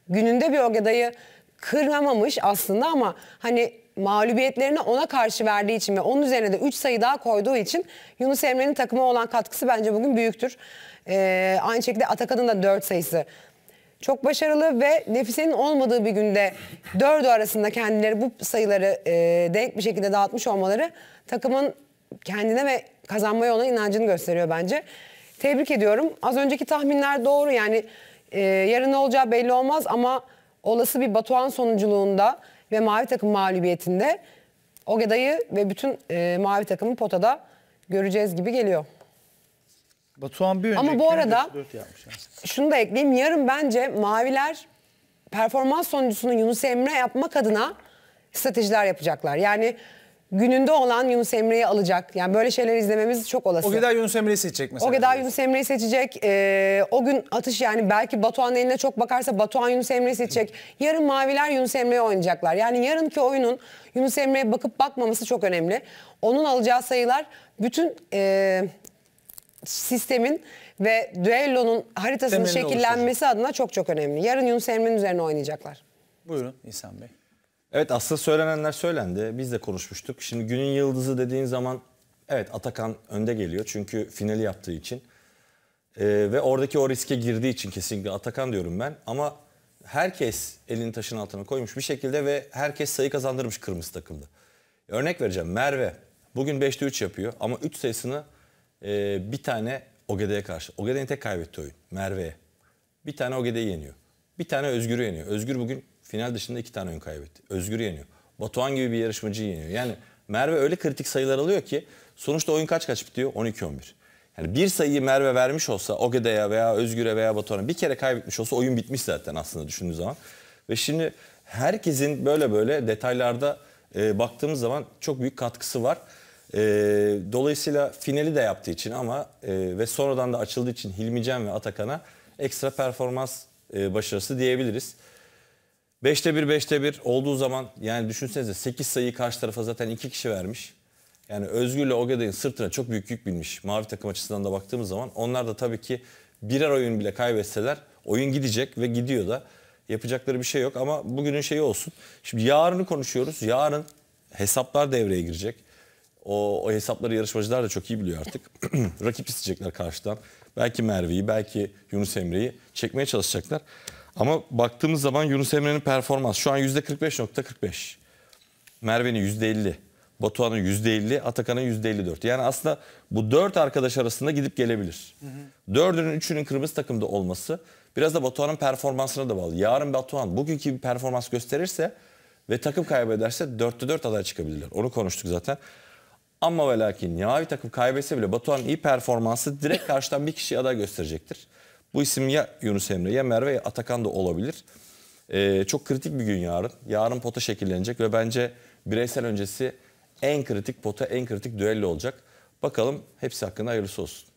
gününde bir Ogeday'ı kırmamış aslında ama hani mağlubiyetlerini ona karşı verdiği için ve onun üzerine de 3 sayı daha koyduğu için Yunus Emre'nin takıma olan katkısı bence bugün büyüktür. Ee, aynı şekilde Atakan'ın da 4 sayısı çok başarılı ve Nefise'nin olmadığı bir günde dördü arasında kendileri bu sayıları e, denk bir şekilde dağıtmış olmaları takımın kendine ve kazanmaya olan inancını gösteriyor bence. Tebrik ediyorum. Az önceki tahminler doğru yani e, yarın olacağı belli olmaz ama olası bir Batuhan sonuculuğunda ve mavi takım mağlubiyetinde Ogeda'yı ve bütün e, mavi takımı potada göreceğiz gibi geliyor. Batuhan bir Ama bu arada şunu da ekleyeyim. Yarın bence Maviler performans sonuncusunu Yunus Emre yapmak adına stratejiler yapacaklar. Yani gününde olan Yunus Emre'yi alacak. Yani böyle şeyler izlememiz çok olası. O kadar Yunus Emre'yi seçecek mesela. O kadar Yunus Emre'yi seçecek. Ee, o gün atış yani belki Batuhan eline çok bakarsa Batuhan Yunus Emre'yi seçecek. Yarın Maviler Yunus Emre'yi oynayacaklar. Yani yarınki oyunun Yunus Emre'ye bakıp bakmaması çok önemli. Onun alacağı sayılar bütün... E, sistemin ve düellonun haritasının Temelini şekillenmesi oluşturacak. adına çok çok önemli. Yarın Yunus Emre'nin üzerine oynayacaklar. Buyurun İhsan Bey. Evet aslında söylenenler söylendi. Biz de konuşmuştuk. Şimdi günün yıldızı dediğin zaman evet Atakan önde geliyor. Çünkü finali yaptığı için. Ee, ve oradaki o riske girdiği için kesinlikle Atakan diyorum ben. Ama herkes elini taşın altına koymuş bir şekilde ve herkes sayı kazandırmış kırmızı takımda. Örnek vereceğim Merve. Bugün 5'te 3 yapıyor ama 3 sayısını e, bir tane Ogede'ye karşı. Ogede'nin tek kaybettiği oyun Merve'ye. Bir tane Ogede'yi yeniyor. Bir tane Özgür'ü yeniyor. Özgür bugün final dışında iki tane oyun kaybetti. Özgür'ü yeniyor. Batuhan gibi bir yarışmacıyı yeniyor. Yani Merve öyle kritik sayılar alıyor ki sonuçta oyun kaç kaç bitiyor? 12-11. Yani bir sayıyı Merve vermiş olsa Ogede'ye veya Özgür'e veya Batuhan'a bir kere kaybetmiş olsa oyun bitmiş zaten aslında düşündüğü zaman. Ve şimdi herkesin böyle böyle detaylarda e, baktığımız zaman çok büyük katkısı var. E, dolayısıyla finali de yaptığı için ama e, ve sonradan da açıldığı için Hilmi Cem ve Atakan'a ekstra performans e, başarısı diyebiliriz. 5'te 1 5'te 1 olduğu zaman yani düşünsenize 8 sayıyı karşı tarafa zaten 2 kişi vermiş. Yani Özgür'le Ogeday'ın sırtına çok büyük yük binmiş. Mavi takım açısından da baktığımız zaman onlar da tabii ki birer oyun bile kaybetseler oyun gidecek ve gidiyor da. Yapacakları bir şey yok ama bugünün şeyi olsun. Şimdi yarını konuşuyoruz. Yarın hesaplar devreye girecek. O, o hesapları yarışmacılar da çok iyi biliyor artık. Rakip isteyecekler karşıdan. Belki Merve'yi, belki Yunus Emre'yi çekmeye çalışacaklar. Ama baktığımız zaman Yunus Emre'nin performans şu an %45.45. .45. Merve'nin %50. Batuhan'ın %50, Atakan'ın %54. Yani aslında bu dört arkadaş arasında gidip gelebilir. Hı hı. Dördünün, üçünün kırmızı takımda olması biraz da Batuhan'ın performansına da bağlı. Yarın Batuhan bugünkü bir performans gösterirse ve takım kaybederse dörtte dört aday çıkabilirler. Onu konuştuk zaten. Ama ve lakin bir takım kaybetse bile Batuhan'ın iyi performansı direkt karşıdan bir kişi aday gösterecektir. Bu isim ya Yunus Emre ya Merve ya Atakan da olabilir. Ee, çok kritik bir gün yarın. Yarın pota şekillenecek ve bence bireysel öncesi en kritik pota, en kritik düello olacak. Bakalım hepsi hakkında hayırlısı olsun.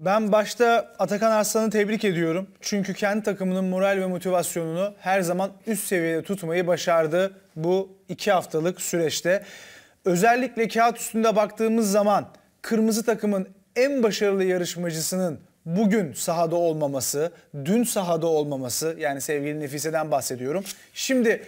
Ben başta Atakan Arslan'ı tebrik ediyorum. Çünkü kendi takımının moral ve motivasyonunu her zaman üst seviyede tutmayı başardı bu iki haftalık süreçte özellikle kağıt üstünde baktığımız zaman kırmızı takımın en başarılı yarışmacısının bugün sahada olmaması, dün sahada olmaması yani sevgili Nefise'den bahsediyorum. Şimdi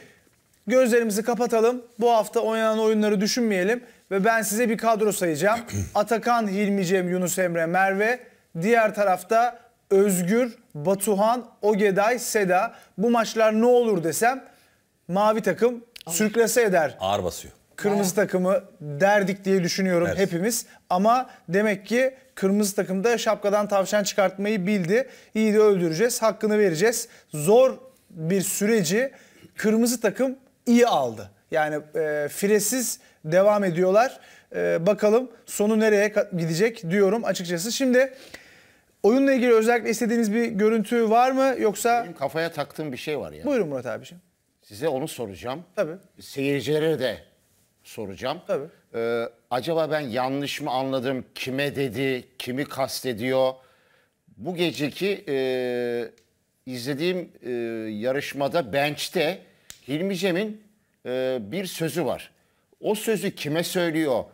gözlerimizi kapatalım. Bu hafta oynanan oyunları düşünmeyelim ve ben size bir kadro sayacağım. Atakan, Hilmi Cem, Yunus Emre, Merve. Diğer tarafta Özgür, Batuhan, Ogeday, Seda. Bu maçlar ne olur desem mavi takım sürklese eder. Ağır basıyor kırmızı takımı derdik diye düşünüyorum Evet. hepimiz. Ama demek ki kırmızı takımda şapkadan tavşan çıkartmayı bildi. İyi de öldüreceğiz, hakkını vereceğiz. Zor bir süreci kırmızı takım iyi aldı. Yani e, firesiz devam ediyorlar. E, bakalım sonu nereye gidecek diyorum açıkçası. Şimdi oyunla ilgili özellikle istediğiniz bir görüntü var mı yoksa Benim kafaya taktığım bir şey var ya. buyurun Murat abiciğim. Size onu soracağım. Tabii. Seyircilere de soracağım. Tabii. Ee, acaba ben yanlış mı anladım? Kime dedi? Kimi kastediyor? Bu geceki e, izlediğim e, yarışmada bench'te Hilmi Cem'in e, bir sözü var. O sözü kime söylüyor?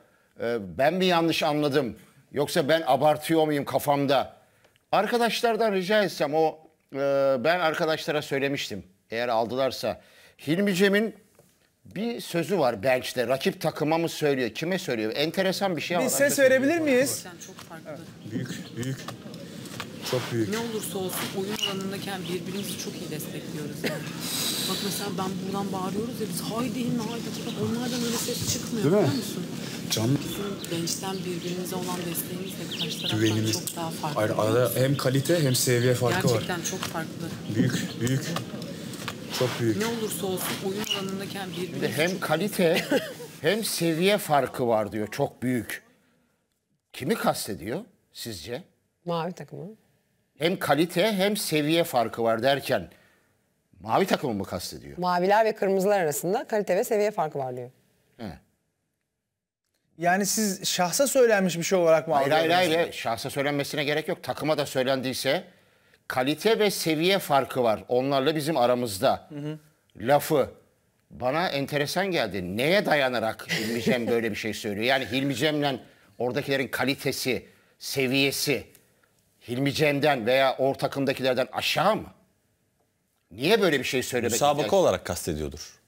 E, ben mi yanlış anladım? Yoksa ben abartıyor muyum kafamda? Arkadaşlardan rica etsem o e, ben arkadaşlara söylemiştim. Eğer aldılarsa Hilmi Cem'in bir sözü var Berç'te Rakip takıma mı söylüyor, kime söylüyor? Enteresan bir şey var. Bir ses verebilir miyiz? Yani çok farklı. Büyük, büyük. Çok büyük. Ne olursa olsun oyun alanındayken birbirimizi çok iyi destekliyoruz. Yani. Bak mesela ben buradan bağırıyoruz ya biz haydi inme haydi çıkın. Onlardan öyle ses çıkmıyor Değil mi? biliyor musun? Can... Bizim gençten birbirimize olan desteğimiz de karşı taraftan Güvenimiz. çok daha farklı. Ayrı, arada hem kalite hem seviye farkı Gerçekten var. Gerçekten çok farklı. Büyük, büyük. Evet. Çok büyük. Ne olursa olsun oyun alanındaki hem birbirini... Hem kalite hem seviye farkı var diyor. Çok büyük. Kimi kastediyor sizce? Mavi takımı. Hem kalite hem seviye farkı var derken mavi takımı mı kastediyor? Maviler ve kırmızılar arasında kalite ve seviye farkı var diyor. He. Yani siz şahsa söylenmiş bir şey olarak mı Hayır hayır hayır. Şahsa söylenmesine gerek yok. Takıma da söylendiyse kalite ve seviye farkı var. Onlarla bizim aramızda. Hı hı. Lafı bana enteresan geldi. Neye dayanarak Hilmi Cem böyle bir şey söylüyor? Yani Hilmi Cem'le oradakilerin kalitesi, seviyesi Hilmi Cem'den veya or takımdakilerden aşağı mı? Niye böyle bir şey söylemek? Müsabaka olarak kastediyordur.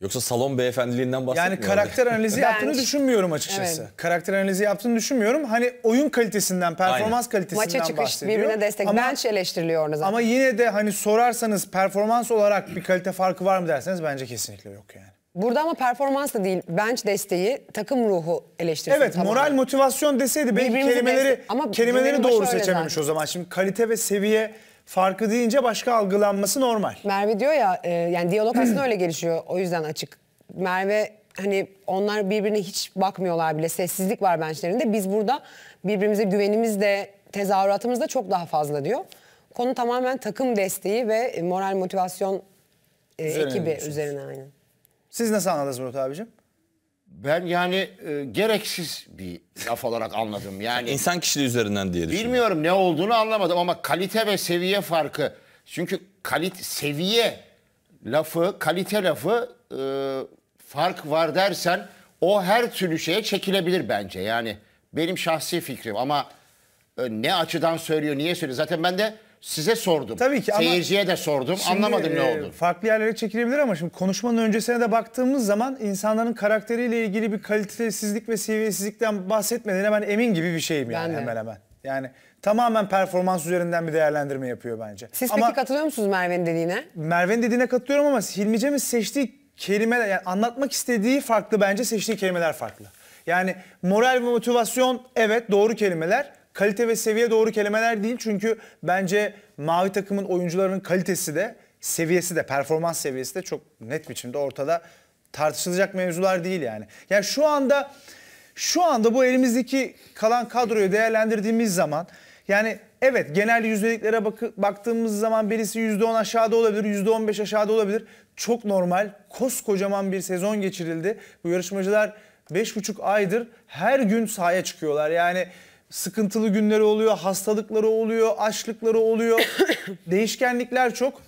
Yoksa salon beyefendiliğinden bahsetmiyor. Yani karakter analizi yaptığını düşünmüyorum açıkçası. Evet. Karakter analizi yaptığını düşünmüyorum. Hani oyun kalitesinden, performans kalitesinden Maça çıkış bahsediyor. birbirine destek. Ama, Bench eleştiriliyor orada zaten. ama yine de hani sorarsanız performans olarak bir kalite farkı var mı derseniz bence kesinlikle yok yani. Burada ama performans da değil. Bench desteği, takım ruhu eleştirisi. Evet tamamen. moral motivasyon deseydi belki kelimeleri Ama kelimeleri doğru öyle seçememiş zaten. o zaman. Şimdi kalite ve seviye farkı deyince başka algılanması normal. Merve diyor ya e, yani diyalog aslında öyle gelişiyor. O yüzden açık. Merve hani onlar birbirine hiç bakmıyorlar bile. Sessizlik var bençlerinde. Biz burada birbirimize güvenimiz de tezahüratımız da çok daha fazla diyor. Konu tamamen takım desteği ve moral motivasyon e, üzerine ekibi üzerine aynı. Siz nasıl anladınız Murat abicim? ben yani e, gereksiz bir laf olarak anladım. Yani insan kişiliği üzerinden diye düşünüyorum. bilmiyorum ne olduğunu anlamadım ama kalite ve seviye farkı. Çünkü kalit seviye lafı, kalite lafı e, fark var dersen o her türlü şeye çekilebilir bence. Yani benim şahsi fikrim ama e, ne açıdan söylüyor, niye söylüyor? Zaten ben de size sordum. Tabii ki ama Seyirciye de sordum. Şimdi, Anlamadım ne e, oldu. Farklı yerlere çekilebilir ama şimdi konuşmanın öncesine de baktığımız zaman insanların karakteriyle ilgili bir kalitesizlik ve seviyesizlikten bahsetmediğine ben emin gibi bir şeyim yani ben de. hemen hemen. Yani tamamen performans üzerinden bir değerlendirme yapıyor bence. Siz ama, peki katılıyor musunuz Merve'nin dediğine? Merve'nin dediğine katılıyorum ama Hilmi seçtiği kelimeler, yani anlatmak istediği farklı bence seçtiği kelimeler farklı. Yani moral ve motivasyon evet doğru kelimeler kalite ve seviye doğru kelimeler değil. Çünkü bence mavi takımın oyuncularının kalitesi de seviyesi de performans seviyesi de çok net biçimde ortada tartışılacak mevzular değil yani. Yani şu anda şu anda bu elimizdeki kalan kadroyu değerlendirdiğimiz zaman yani evet genel yüzdeliklere bakı, baktığımız zaman birisi %10 aşağıda olabilir, %15 aşağıda olabilir. Çok normal. Koskocaman bir sezon geçirildi. Bu yarışmacılar 5,5 aydır her gün sahaya çıkıyorlar. Yani sıkıntılı günleri oluyor, hastalıkları oluyor, açlıkları oluyor. Değişkenlikler çok.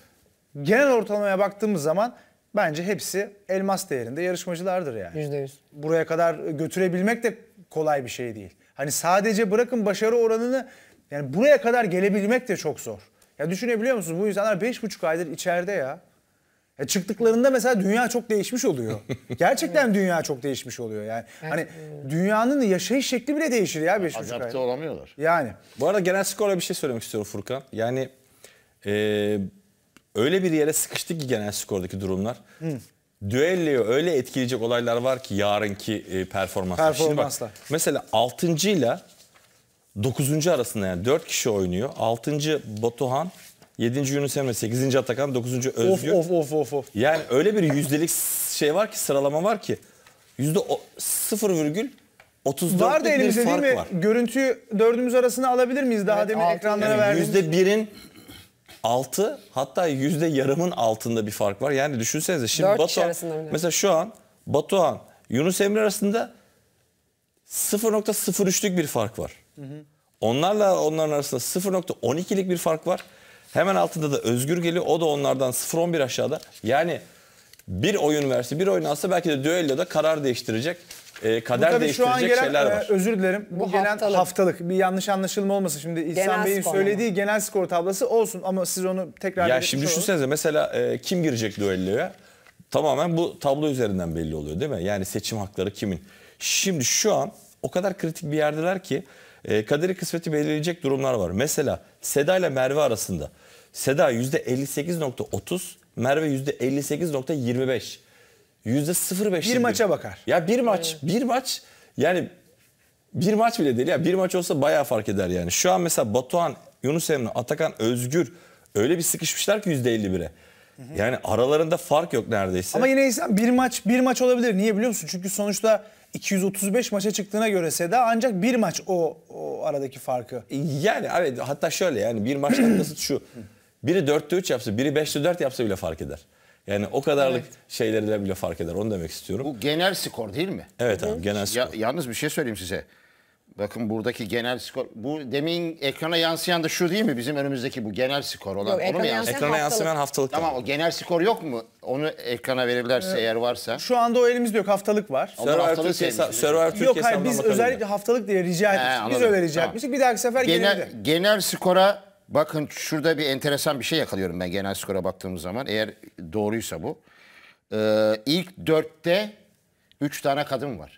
Genel ortalamaya baktığımız zaman bence hepsi elmas değerinde yarışmacılardır yani. %100. Buraya kadar götürebilmek de kolay bir şey değil. Hani sadece bırakın başarı oranını yani buraya kadar gelebilmek de çok zor. Ya düşünebiliyor musunuz bu insanlar 5,5 aydır içeride ya. E çıktıklarında mesela dünya çok değişmiş oluyor. Gerçekten dünya çok değişmiş oluyor yani. Hani dünyanın yaşayış şekli bile değişir ya 5,5 ay. Adapte olamıyorlar. Yani. Bu arada genel skora bir şey söylemek istiyorum Furkan. Yani e, öyle bir yere sıkıştı ki genel skordaki durumlar. Hı. Düelloyu öyle etkileyecek olaylar var ki yarınki e, performanslar. Performanslar. Şimdi bak, mesela 6. ile 9. arasında yani 4 kişi oynuyor. 6. Batuhan, 7. Yunus Emre, 8. Atakan, 9. Özgür. Of of of of. Yani öyle bir yüzdelik şey var ki sıralama var ki. Yüzde 0,34 var da elimizde değil mi? Var. Görüntüyü dördümüz arasına alabilir miyiz? Daha evet, demin altı, ekranlara yani verdiğimiz. Yüzde birin altı hatta yüzde yarımın altında bir fark var. Yani düşünsenize şimdi Batuhan, mesela şu an Batuhan, Yunus Emre arasında 0.03'lük bir fark var. Hı hı. Onlarla onların arasında 0.12'lik bir fark var. Hemen altında da Özgür Geli o da onlardan 0-11 aşağıda. Yani bir oyun verse bir oyun alsa belki de düelloda karar değiştirecek. E, kader bu değiştirecek şu an gelen, şeyler e, var. E, özür dilerim. Bu, bu gelen haftalık. haftalık. Bir yanlış anlaşılma olmasın. Şimdi İhsan Bey'in söylediği mu? genel skor tablası olsun ama siz onu tekrar Ya şimdi düşünsenize olur. mesela e, kim girecek düelloya? Tamamen bu tablo üzerinden belli oluyor değil mi? Yani seçim hakları kimin? Şimdi şu an o kadar kritik bir yerdeler ki e, kaderi kısmeti belirleyecek durumlar var. Mesela Seda ile Merve arasında. Seda %58.30, Merve %58.25. yüzde %05. Bir maça bakar. Ya bir maç, evet. bir maç yani bir maç bile değil ya. Bir maç olsa bayağı fark eder yani. Şu an mesela Batuhan, Yunus Emre, Atakan, Özgür öyle bir sıkışmışlar ki yüzde %51'e. Yani aralarında fark yok neredeyse. Ama yine insan bir maç bir maç olabilir. Niye biliyor musun? Çünkü sonuçta 235 maça çıktığına göre Seda ancak bir maç o, o aradaki farkı. Yani evet hatta şöyle yani bir maç nasıl şu. Biri 4'te 3 yapsa, biri 5'te 4 yapsa bile fark eder. Yani o kadarlık evet. şeylerden bile fark eder. Onu demek istiyorum. Bu genel skor değil mi? Evet abi genel skor. Ya, yalnız bir şey söyleyeyim size. Bakın buradaki genel skor. Bu demin ekrana yansıyan da şu değil mi? Bizim önümüzdeki bu genel skor olan. Yok, ekrana yansıyan? Ekrana haftalık. yansıyan haftalık. Tamam o genel skor yok mu? Onu ekrana verirlerse ee, eğer varsa. Şu anda o elimizde yok haftalık var. Ama Survivor haftalık Türkiye, sevmişiz. yok hayır biz özellikle haftalık diye rica etmiştik. biz anladım. öyle rica Tamam. Bir dahaki sefer genelde. Genel, skora bakın şurada bir enteresan bir şey yakalıyorum ben genel skora baktığımız zaman. Eğer doğruysa bu. Ee, ilk dörtte üç tane kadın var.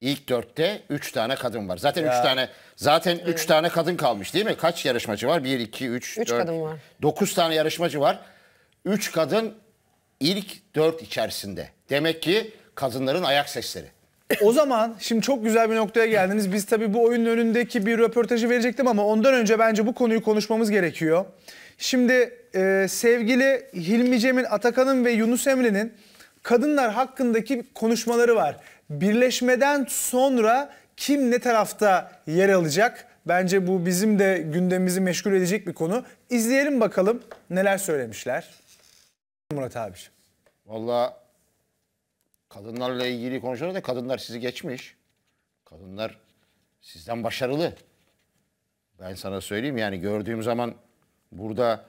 İlk dörtte üç tane kadın var. Zaten üç tane zaten üç tane kadın kalmış değil mi? Kaç yarışmacı var? 1 2 3 Üç 4 kadın var. Dokuz tane yarışmacı var. Üç kadın ilk dört içerisinde. Demek ki kadınların ayak sesleri. O zaman şimdi çok güzel bir noktaya geldiniz. Biz tabii bu oyunun önündeki bir röportajı verecektim ama ondan önce bence bu konuyu konuşmamız gerekiyor. Şimdi e, sevgili Hilmi Cemil Atakan'ın ve Yunus Emre'nin kadınlar hakkındaki konuşmaları var birleşmeden sonra kim ne tarafta yer alacak? Bence bu bizim de gündemimizi meşgul edecek bir konu. İzleyelim bakalım neler söylemişler. Murat abi. Valla kadınlarla ilgili konuşuyoruz da kadınlar sizi geçmiş. Kadınlar sizden başarılı. Ben sana söyleyeyim yani gördüğüm zaman burada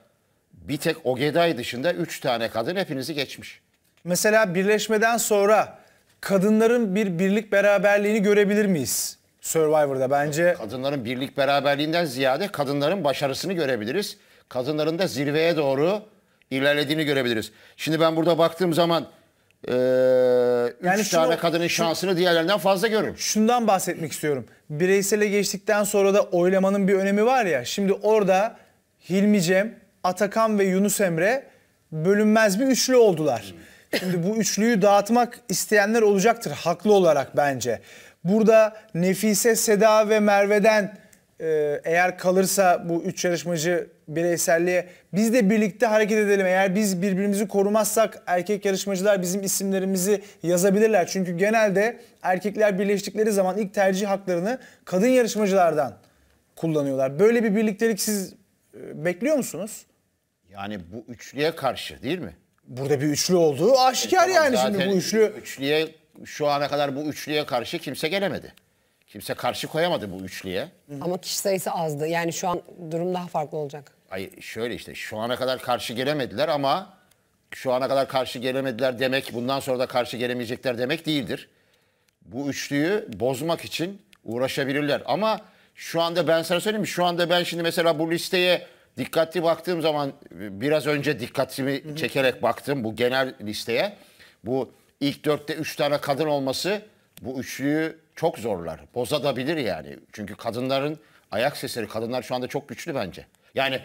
bir tek Ogeday dışında üç tane kadın hepinizi geçmiş. Mesela birleşmeden sonra kadınların bir birlik beraberliğini görebilir miyiz? Survivor'da bence... Kadınların birlik beraberliğinden ziyade kadınların başarısını görebiliriz. Kadınların da zirveye doğru ilerlediğini görebiliriz. Şimdi ben burada baktığım zaman e, üç şunu, tane kadının şansını şu, diğerlerinden fazla görürüm. Şundan bahsetmek istiyorum. Bireysele geçtikten sonra da oylamanın bir önemi var ya. Şimdi orada Hilmi Cem, Atakan ve Yunus Emre bölünmez bir üçlü oldular. Hmm. Şimdi bu üçlüyü dağıtmak isteyenler olacaktır haklı olarak bence. Burada Nefise, Seda ve Merve'den e, eğer kalırsa bu üç yarışmacı bireyselliğe biz de birlikte hareket edelim. Eğer biz birbirimizi korumazsak erkek yarışmacılar bizim isimlerimizi yazabilirler. Çünkü genelde erkekler birleştikleri zaman ilk tercih haklarını kadın yarışmacılardan kullanıyorlar. Böyle bir birliktelik siz e, bekliyor musunuz? Yani bu üçlüye karşı değil mi? burada bir üçlü olduğu e, aşikar e, tamam, yani şimdi bu üçlü. Üçlüye şu ana kadar bu üçlüye karşı kimse gelemedi. Kimse karşı koyamadı bu üçlüye. Ama kişi sayısı azdı. Yani şu an durum daha farklı olacak. Ay şöyle işte şu ana kadar karşı gelemediler ama şu ana kadar karşı gelemediler demek bundan sonra da karşı gelemeyecekler demek değildir. Bu üçlüyü bozmak için uğraşabilirler ama şu anda ben sana söyleyeyim Şu anda ben şimdi mesela bu listeye dikkatli baktığım zaman biraz önce dikkatimi çekerek baktım bu genel listeye. Bu ilk dörtte üç tane kadın olması bu üçlüyü çok zorlar. Bozadabilir yani. Çünkü kadınların ayak sesleri, kadınlar şu anda çok güçlü bence. Yani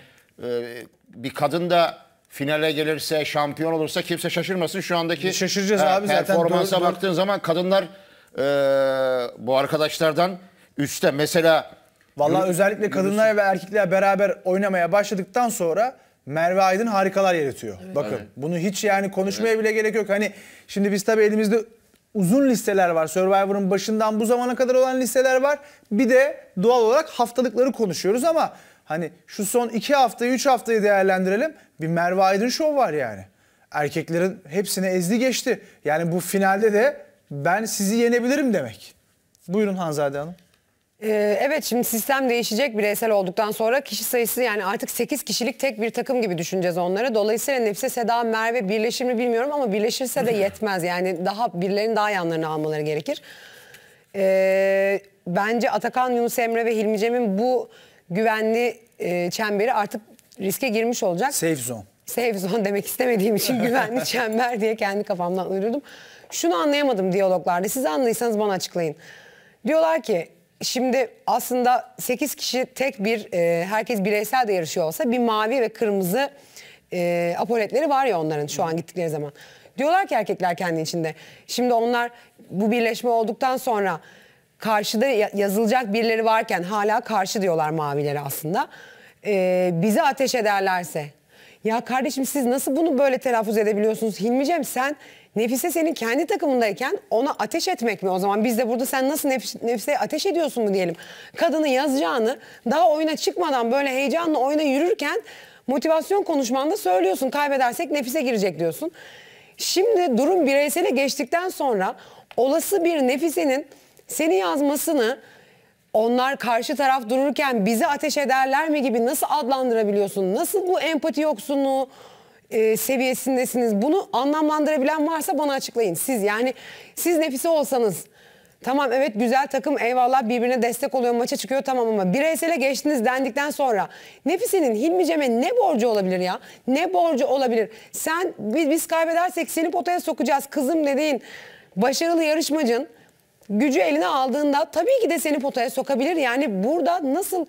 e, bir kadın da finale gelirse, şampiyon olursa kimse şaşırmasın. Şu andaki şaşıracağız he, abi zaten. Performansa baktığın zaman kadınlar e, bu arkadaşlardan üstte. Mesela Valla özellikle kadınlar ve erkekler beraber oynamaya başladıktan sonra Merve Aydın harikalar yaratıyor. Bakın Aynen. bunu hiç yani konuşmaya bile gerek yok. Hani şimdi biz tabii elimizde uzun listeler var. Survivor'ın başından bu zamana kadar olan listeler var. Bir de doğal olarak haftalıkları konuşuyoruz ama hani şu son iki haftayı, üç haftayı değerlendirelim. Bir Merve Aydın şov var yani. Erkeklerin hepsine ezdi geçti. Yani bu finalde de ben sizi yenebilirim demek. Buyurun Hanzade Hanım. Ee, evet şimdi sistem değişecek bireysel olduktan sonra kişi sayısı yani artık 8 kişilik tek bir takım gibi düşüneceğiz onları. Dolayısıyla Nefise Seda Merve birleşir mi bilmiyorum ama birleşirse de yetmez. Yani daha birilerinin daha yanlarını almaları gerekir. Ee, bence Atakan Yunus Emre ve Hilmi Cem'in bu güvenli e, çemberi artık riske girmiş olacak. Safe zone. Safe zone demek istemediğim için güvenli çember diye kendi kafamdan uydurdum. Şunu anlayamadım diyaloglarda. Siz anlıyorsanız bana açıklayın. Diyorlar ki şimdi aslında 8 kişi tek bir e, herkes bireysel de yarışıyor olsa bir mavi ve kırmızı e, apoletleri var ya onların şu an gittikleri zaman. Diyorlar ki erkekler kendi içinde. Şimdi onlar bu birleşme olduktan sonra karşıda yazılacak birileri varken hala karşı diyorlar mavileri aslında. E, bizi ateş ederlerse. Ya kardeşim siz nasıl bunu böyle telaffuz edebiliyorsunuz? Hilmicem sen Nefise senin kendi takımındayken ona ateş etmek mi o zaman? Biz de burada sen nasıl nefis, Nefise ateş ediyorsun mu diyelim. Kadını yazacağını daha oyuna çıkmadan böyle heyecanla oyuna yürürken motivasyon konuşmanda söylüyorsun. Kaybedersek nefise girecek diyorsun. Şimdi durum bireysele geçtikten sonra olası bir nefisenin seni yazmasını onlar karşı taraf dururken bizi ateş ederler mi gibi nasıl adlandırabiliyorsun? Nasıl bu empati yoksunluğu? e, seviyesindesiniz. Bunu anlamlandırabilen varsa bana açıklayın. Siz yani siz nefise olsanız tamam evet güzel takım eyvallah birbirine destek oluyor maça çıkıyor tamam ama bireysele geçtiniz dendikten sonra Nefise'nin Hilmi Cem'e ne borcu olabilir ya? Ne borcu olabilir? Sen biz, biz kaybedersek seni potaya sokacağız kızım dediğin başarılı yarışmacın gücü eline aldığında tabii ki de seni potaya sokabilir. Yani burada nasıl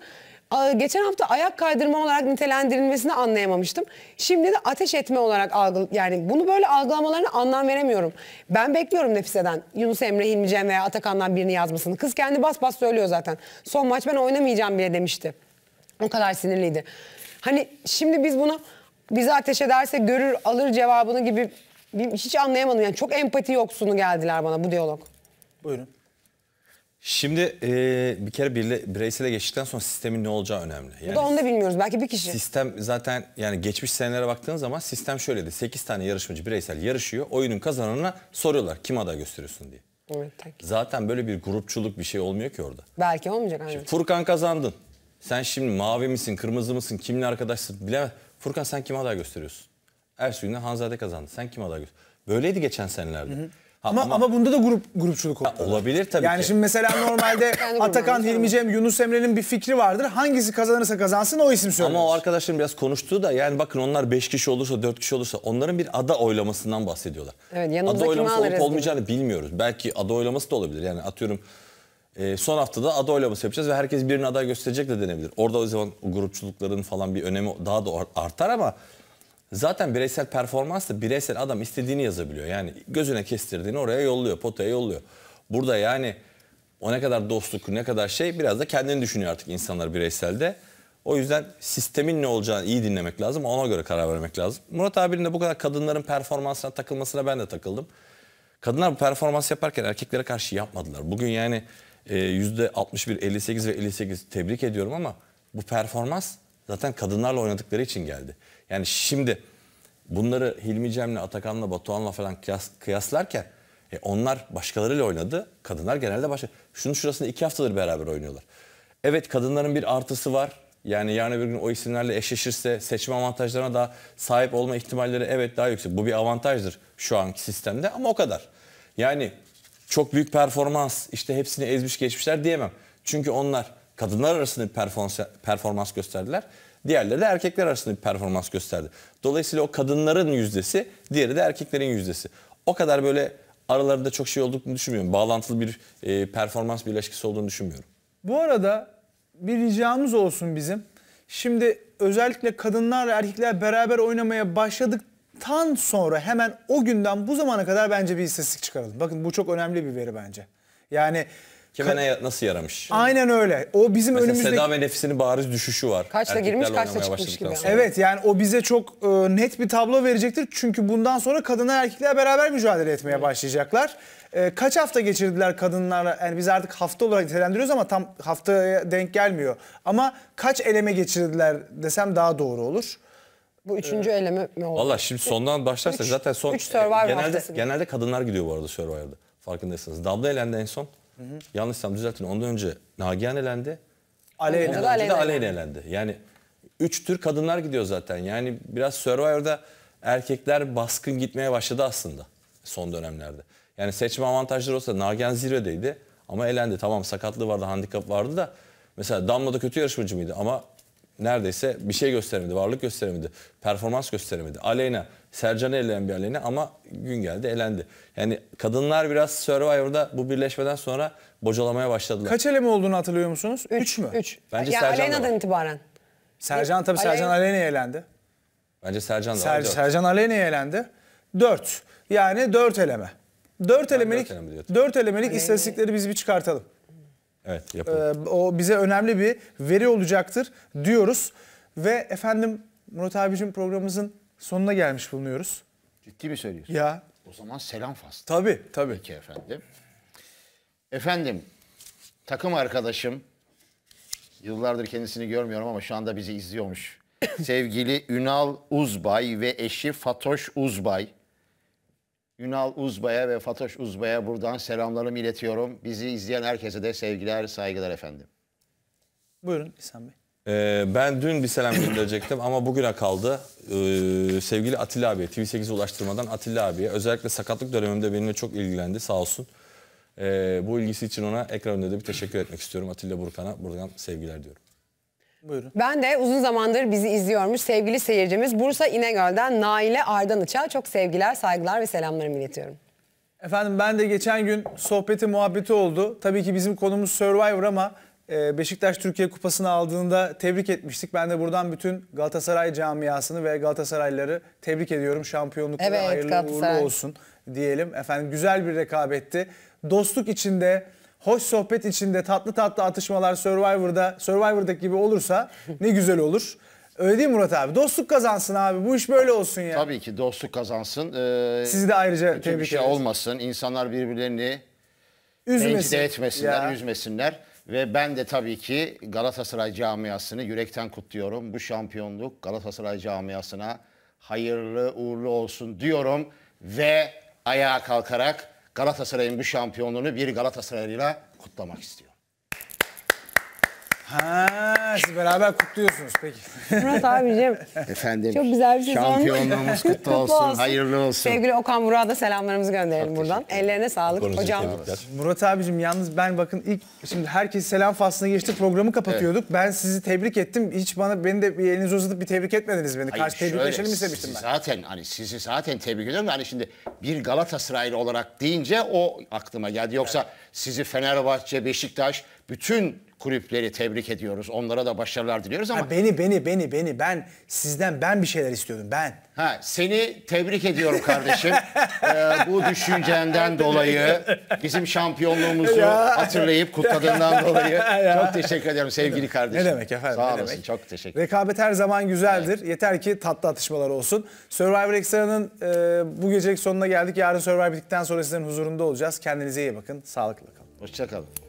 geçen hafta ayak kaydırma olarak nitelendirilmesini anlayamamıştım. Şimdi de ateş etme olarak algıl yani bunu böyle algılamalarına anlam veremiyorum. Ben bekliyorum Nefise'den Yunus Emre, Hilmi Cem veya Atakan'dan birini yazmasını. Kız kendi bas bas söylüyor zaten. Son maç ben oynamayacağım bile demişti. O kadar sinirliydi. Hani şimdi biz bunu bizi ateş ederse görür alır cevabını gibi hiç anlayamadım. Yani çok empati yoksunu geldiler bana bu diyalog. Buyurun. Şimdi e, bir kere birle, bireysele geçtikten sonra sistemin ne olacağı önemli. Yani, Bu da onu da bilmiyoruz. Belki bir kişi. Sistem zaten yani geçmiş senelere baktığın zaman sistem şöyleydi. 8 tane yarışmacı bireysel yarışıyor. Oyunun kazananına soruyorlar kim aday gösteriyorsun diye. Evet, Zaten böyle bir grupçuluk bir şey olmuyor ki orada. Belki olmayacak. Aynen. Şimdi Furkan kazandın. Sen şimdi mavi misin, kırmızı mısın, kimle arkadaşsın bilemez. Furkan sen kim aday gösteriyorsun? Ersoy'un Hanzade kazandı. Sen kim aday gösteriyorsun? Böyleydi geçen senelerde. Hı hı. Ama, ama, ama bunda da grup grupçuluk olur. Olabilir tabii Yani ki. şimdi mesela normalde Atakan, Hilmi Cem, Yunus Emre'nin bir fikri vardır. Hangisi kazanırsa kazansın o isim söylenir. Ama o arkadaşların biraz konuştuğu da yani bakın onlar 5 kişi olursa 4 kişi olursa onların bir ada oylamasından bahsediyorlar. Evet yanımıza Ada kimi oylaması olup alırız? olmayacağını bilmiyoruz. Belki ada oylaması da olabilir. Yani atıyorum e, son haftada ada oylaması yapacağız ve herkes birini aday gösterecek de denebilir. Orada o zaman grupçulukların falan bir önemi daha da artar ama Zaten bireysel performans da bireysel adam istediğini yazabiliyor. Yani gözüne kestirdiğini oraya yolluyor, potaya yolluyor. Burada yani o ne kadar dostluk, ne kadar şey biraz da kendini düşünüyor artık insanlar bireyselde. O yüzden sistemin ne olacağını iyi dinlemek lazım. Ona göre karar vermek lazım. Murat abinin de bu kadar kadınların performansına takılmasına ben de takıldım. Kadınlar bu performans yaparken erkeklere karşı yapmadılar. Bugün yani %61, e, 58 ve 58 tebrik ediyorum ama bu performans zaten kadınlarla oynadıkları için geldi. Yani şimdi bunları Hilmi Cem'le, Atakan'la, Batuhan'la falan kıyas, kıyaslarken e onlar başkalarıyla oynadı. Kadınlar genelde başka. Şunun şurasında iki haftadır beraber oynuyorlar. Evet kadınların bir artısı var. Yani yarın bir gün o isimlerle eşleşirse seçme avantajlarına da sahip olma ihtimalleri evet daha yüksek. Bu bir avantajdır şu anki sistemde ama o kadar. Yani çok büyük performans işte hepsini ezmiş geçmişler diyemem. Çünkü onlar kadınlar arasında performans, performans gösterdiler. Diğerleri de erkekler arasında bir performans gösterdi. Dolayısıyla o kadınların yüzdesi, diğeri de erkeklerin yüzdesi. O kadar böyle aralarında çok şey olduğunu düşünmüyorum. Bağlantılı bir e, performans birleşkisi olduğunu düşünmüyorum. Bu arada bir ricamız olsun bizim. Şimdi özellikle kadınlar erkekler beraber oynamaya başladıktan sonra hemen o günden bu zamana kadar bence bir istatistik çıkaralım. Bakın bu çok önemli bir veri bence. Yani Kime ne, nasıl yaramış? Aynen öyle. O bizim Mesela önümüzdeki... Seda ve Nefis'in bariz düşüşü var. Kaçla Erkeklerle girmiş kaçla çıkmış gibi. Sonra. Evet yani o bize çok e, net bir tablo verecektir. Çünkü bundan sonra kadınlar erkekler beraber mücadele etmeye evet. başlayacaklar. E, kaç hafta geçirdiler kadınlarla? Yani biz artık hafta olarak nitelendiriyoruz ama tam haftaya denk gelmiyor. Ama kaç eleme geçirdiler desem daha doğru olur. Bu üçüncü ee, eleme mi oldu? Valla şimdi sondan başlarsa zaten son... Üç Survivor genelde, genelde kadınlar gidiyor bu arada Survivor'da. Farkındaysanız. Dabla elendi en son. Hı Yanlışsam düzeltin. Ondan önce Nagihan elendi. Aleyna. Ondan önce Aleyna elendi. Yani üç tür kadınlar gidiyor zaten. Yani biraz Survivor'da erkekler baskın gitmeye başladı aslında son dönemlerde. Yani seçme avantajları olsa Nagihan zirvedeydi ama elendi. Tamam sakatlığı vardı, handikap vardı da mesela Damla da kötü yarışmacı mıydı ama neredeyse bir şey gösteremedi, varlık gösteremedi, performans gösteremedi. Aleyna, Sercan'ı eleyen bir Aleyna ama gün geldi elendi. Yani kadınlar biraz Survivor'da bu birleşmeden sonra bocalamaya başladılar. Kaç eleme olduğunu hatırlıyor musunuz? Üç, üç mü? Üç. Bence ya Sercan Aleyna'dan itibaren. Sercan tabii Aleyna. Sercan Aleyna'ya elendi. Bence Sercan da Ser, Sercan Aleyna'ya elendi. Dört. Yani dört eleme. Dört elemelik, dört, eleme dört elemelik istatistikleri biz bir çıkartalım. Evet, ee, yapalım. Ee, o bize önemli bir veri olacaktır diyoruz. Ve efendim Murat abicim programımızın sonuna gelmiş bulunuyoruz. Ciddi mi söylüyorsun? Ya. O zaman selam faslı. Tabii tabii. Peki efendim. Efendim takım arkadaşım yıllardır kendisini görmüyorum ama şu anda bizi izliyormuş. Sevgili Ünal Uzbay ve eşi Fatoş Uzbay Yunal Uzbay'a ve Fatoş Uzbay'a buradan selamlarımı iletiyorum. Bizi izleyen herkese de sevgiler, saygılar efendim. Buyurun İhsan Bey. Ee, ben dün bir selam gönderecektim ama bugüne kaldı. Ee, sevgili Atilla abiye, TV8'e ulaştırmadan Atilla abiye. Özellikle sakatlık döneminde benimle çok ilgilendi sağ olsun. Ee, bu ilgisi için ona ekran önünde de bir teşekkür etmek istiyorum Atilla Burkan'a. Buradan sevgiler diyorum. Buyurun. Ben de uzun zamandır bizi izliyormuş sevgili seyircimiz Bursa İnegöl'den Naile Ardanıç'a çok sevgiler, saygılar ve selamlarımı iletiyorum. Efendim ben de geçen gün sohbeti muhabbeti oldu. Tabii ki bizim konumuz Survivor ama e, Beşiktaş Türkiye Kupası'nı aldığında tebrik etmiştik. Ben de buradan bütün Galatasaray camiasını ve Galatasaraylıları tebrik ediyorum. şampiyonlukla evet, hayırlı uğurlu olsun diyelim. Efendim güzel bir rekabetti. Dostluk içinde hoş sohbet içinde tatlı tatlı atışmalar Survivor'da Survivor'daki gibi olursa ne güzel olur. Öyle değil Murat abi? Dostluk kazansın abi. Bu iş böyle olsun ya. Tabii ki dostluk kazansın. Ee, Sizi de ayrıca tebrik ederiz. bir şey olmasın. İnsanlar birbirlerini Üzmesin. rencide etmesinler, ya. üzmesinler. Ve ben de tabii ki Galatasaray camiasını yürekten kutluyorum. Bu şampiyonluk Galatasaray camiasına hayırlı uğurlu olsun diyorum ve ayağa kalkarak Galatasaray'ın bu şampiyonluğunu bir Galatasaraylı'yla kutlamak istiyorum. Ha, siz beraber kutluyorsunuz peki. Murat abicim. Efendim. Çok güzel bir sezon. Şampiyonluğumuz kutlu olsun, olsun. Hayırlı olsun. Sevgili Okan Murat'a selamlarımızı gönderelim buradan. Ellerine sağlık Konuşun hocam. Murat abicim yalnız ben bakın ilk şimdi herkes selam faslına geçti programı kapatıyorduk. Evet. Ben sizi tebrik ettim. Hiç bana beni de bir elinizi uzatıp bir tebrik etmediniz beni. Hayır, Karşı tebrikleşelim istemiştim ben. Zaten hani sizi zaten tebrik ediyorum. Hani şimdi bir Galatasaraylı olarak deyince o aklıma geldi. Yoksa evet. sizi Fenerbahçe, Beşiktaş bütün kulüpleri tebrik ediyoruz. Onlara da başarılar diliyoruz ama... Ha, beni, beni, beni, beni. Ben sizden ben bir şeyler istiyordum. Ben. Ha, seni tebrik ediyorum kardeşim. ee, bu düşüncenden dolayı bizim şampiyonluğumuzu ya. hatırlayıp kutladığından dolayı ya. çok teşekkür ederim sevgili kardeşim. Ne demek efendim. Sağ olasın. Çok teşekkür Rekabet her zaman güzeldir. Evet. Yeter ki tatlı atışmalar olsun. Survivor Extra'nın e, bu gecelik sonuna geldik. Yarın Survivor bittikten sonra sizlerin huzurunda olacağız. Kendinize iyi bakın. Sağlıkla kalın. Hoşçakalın.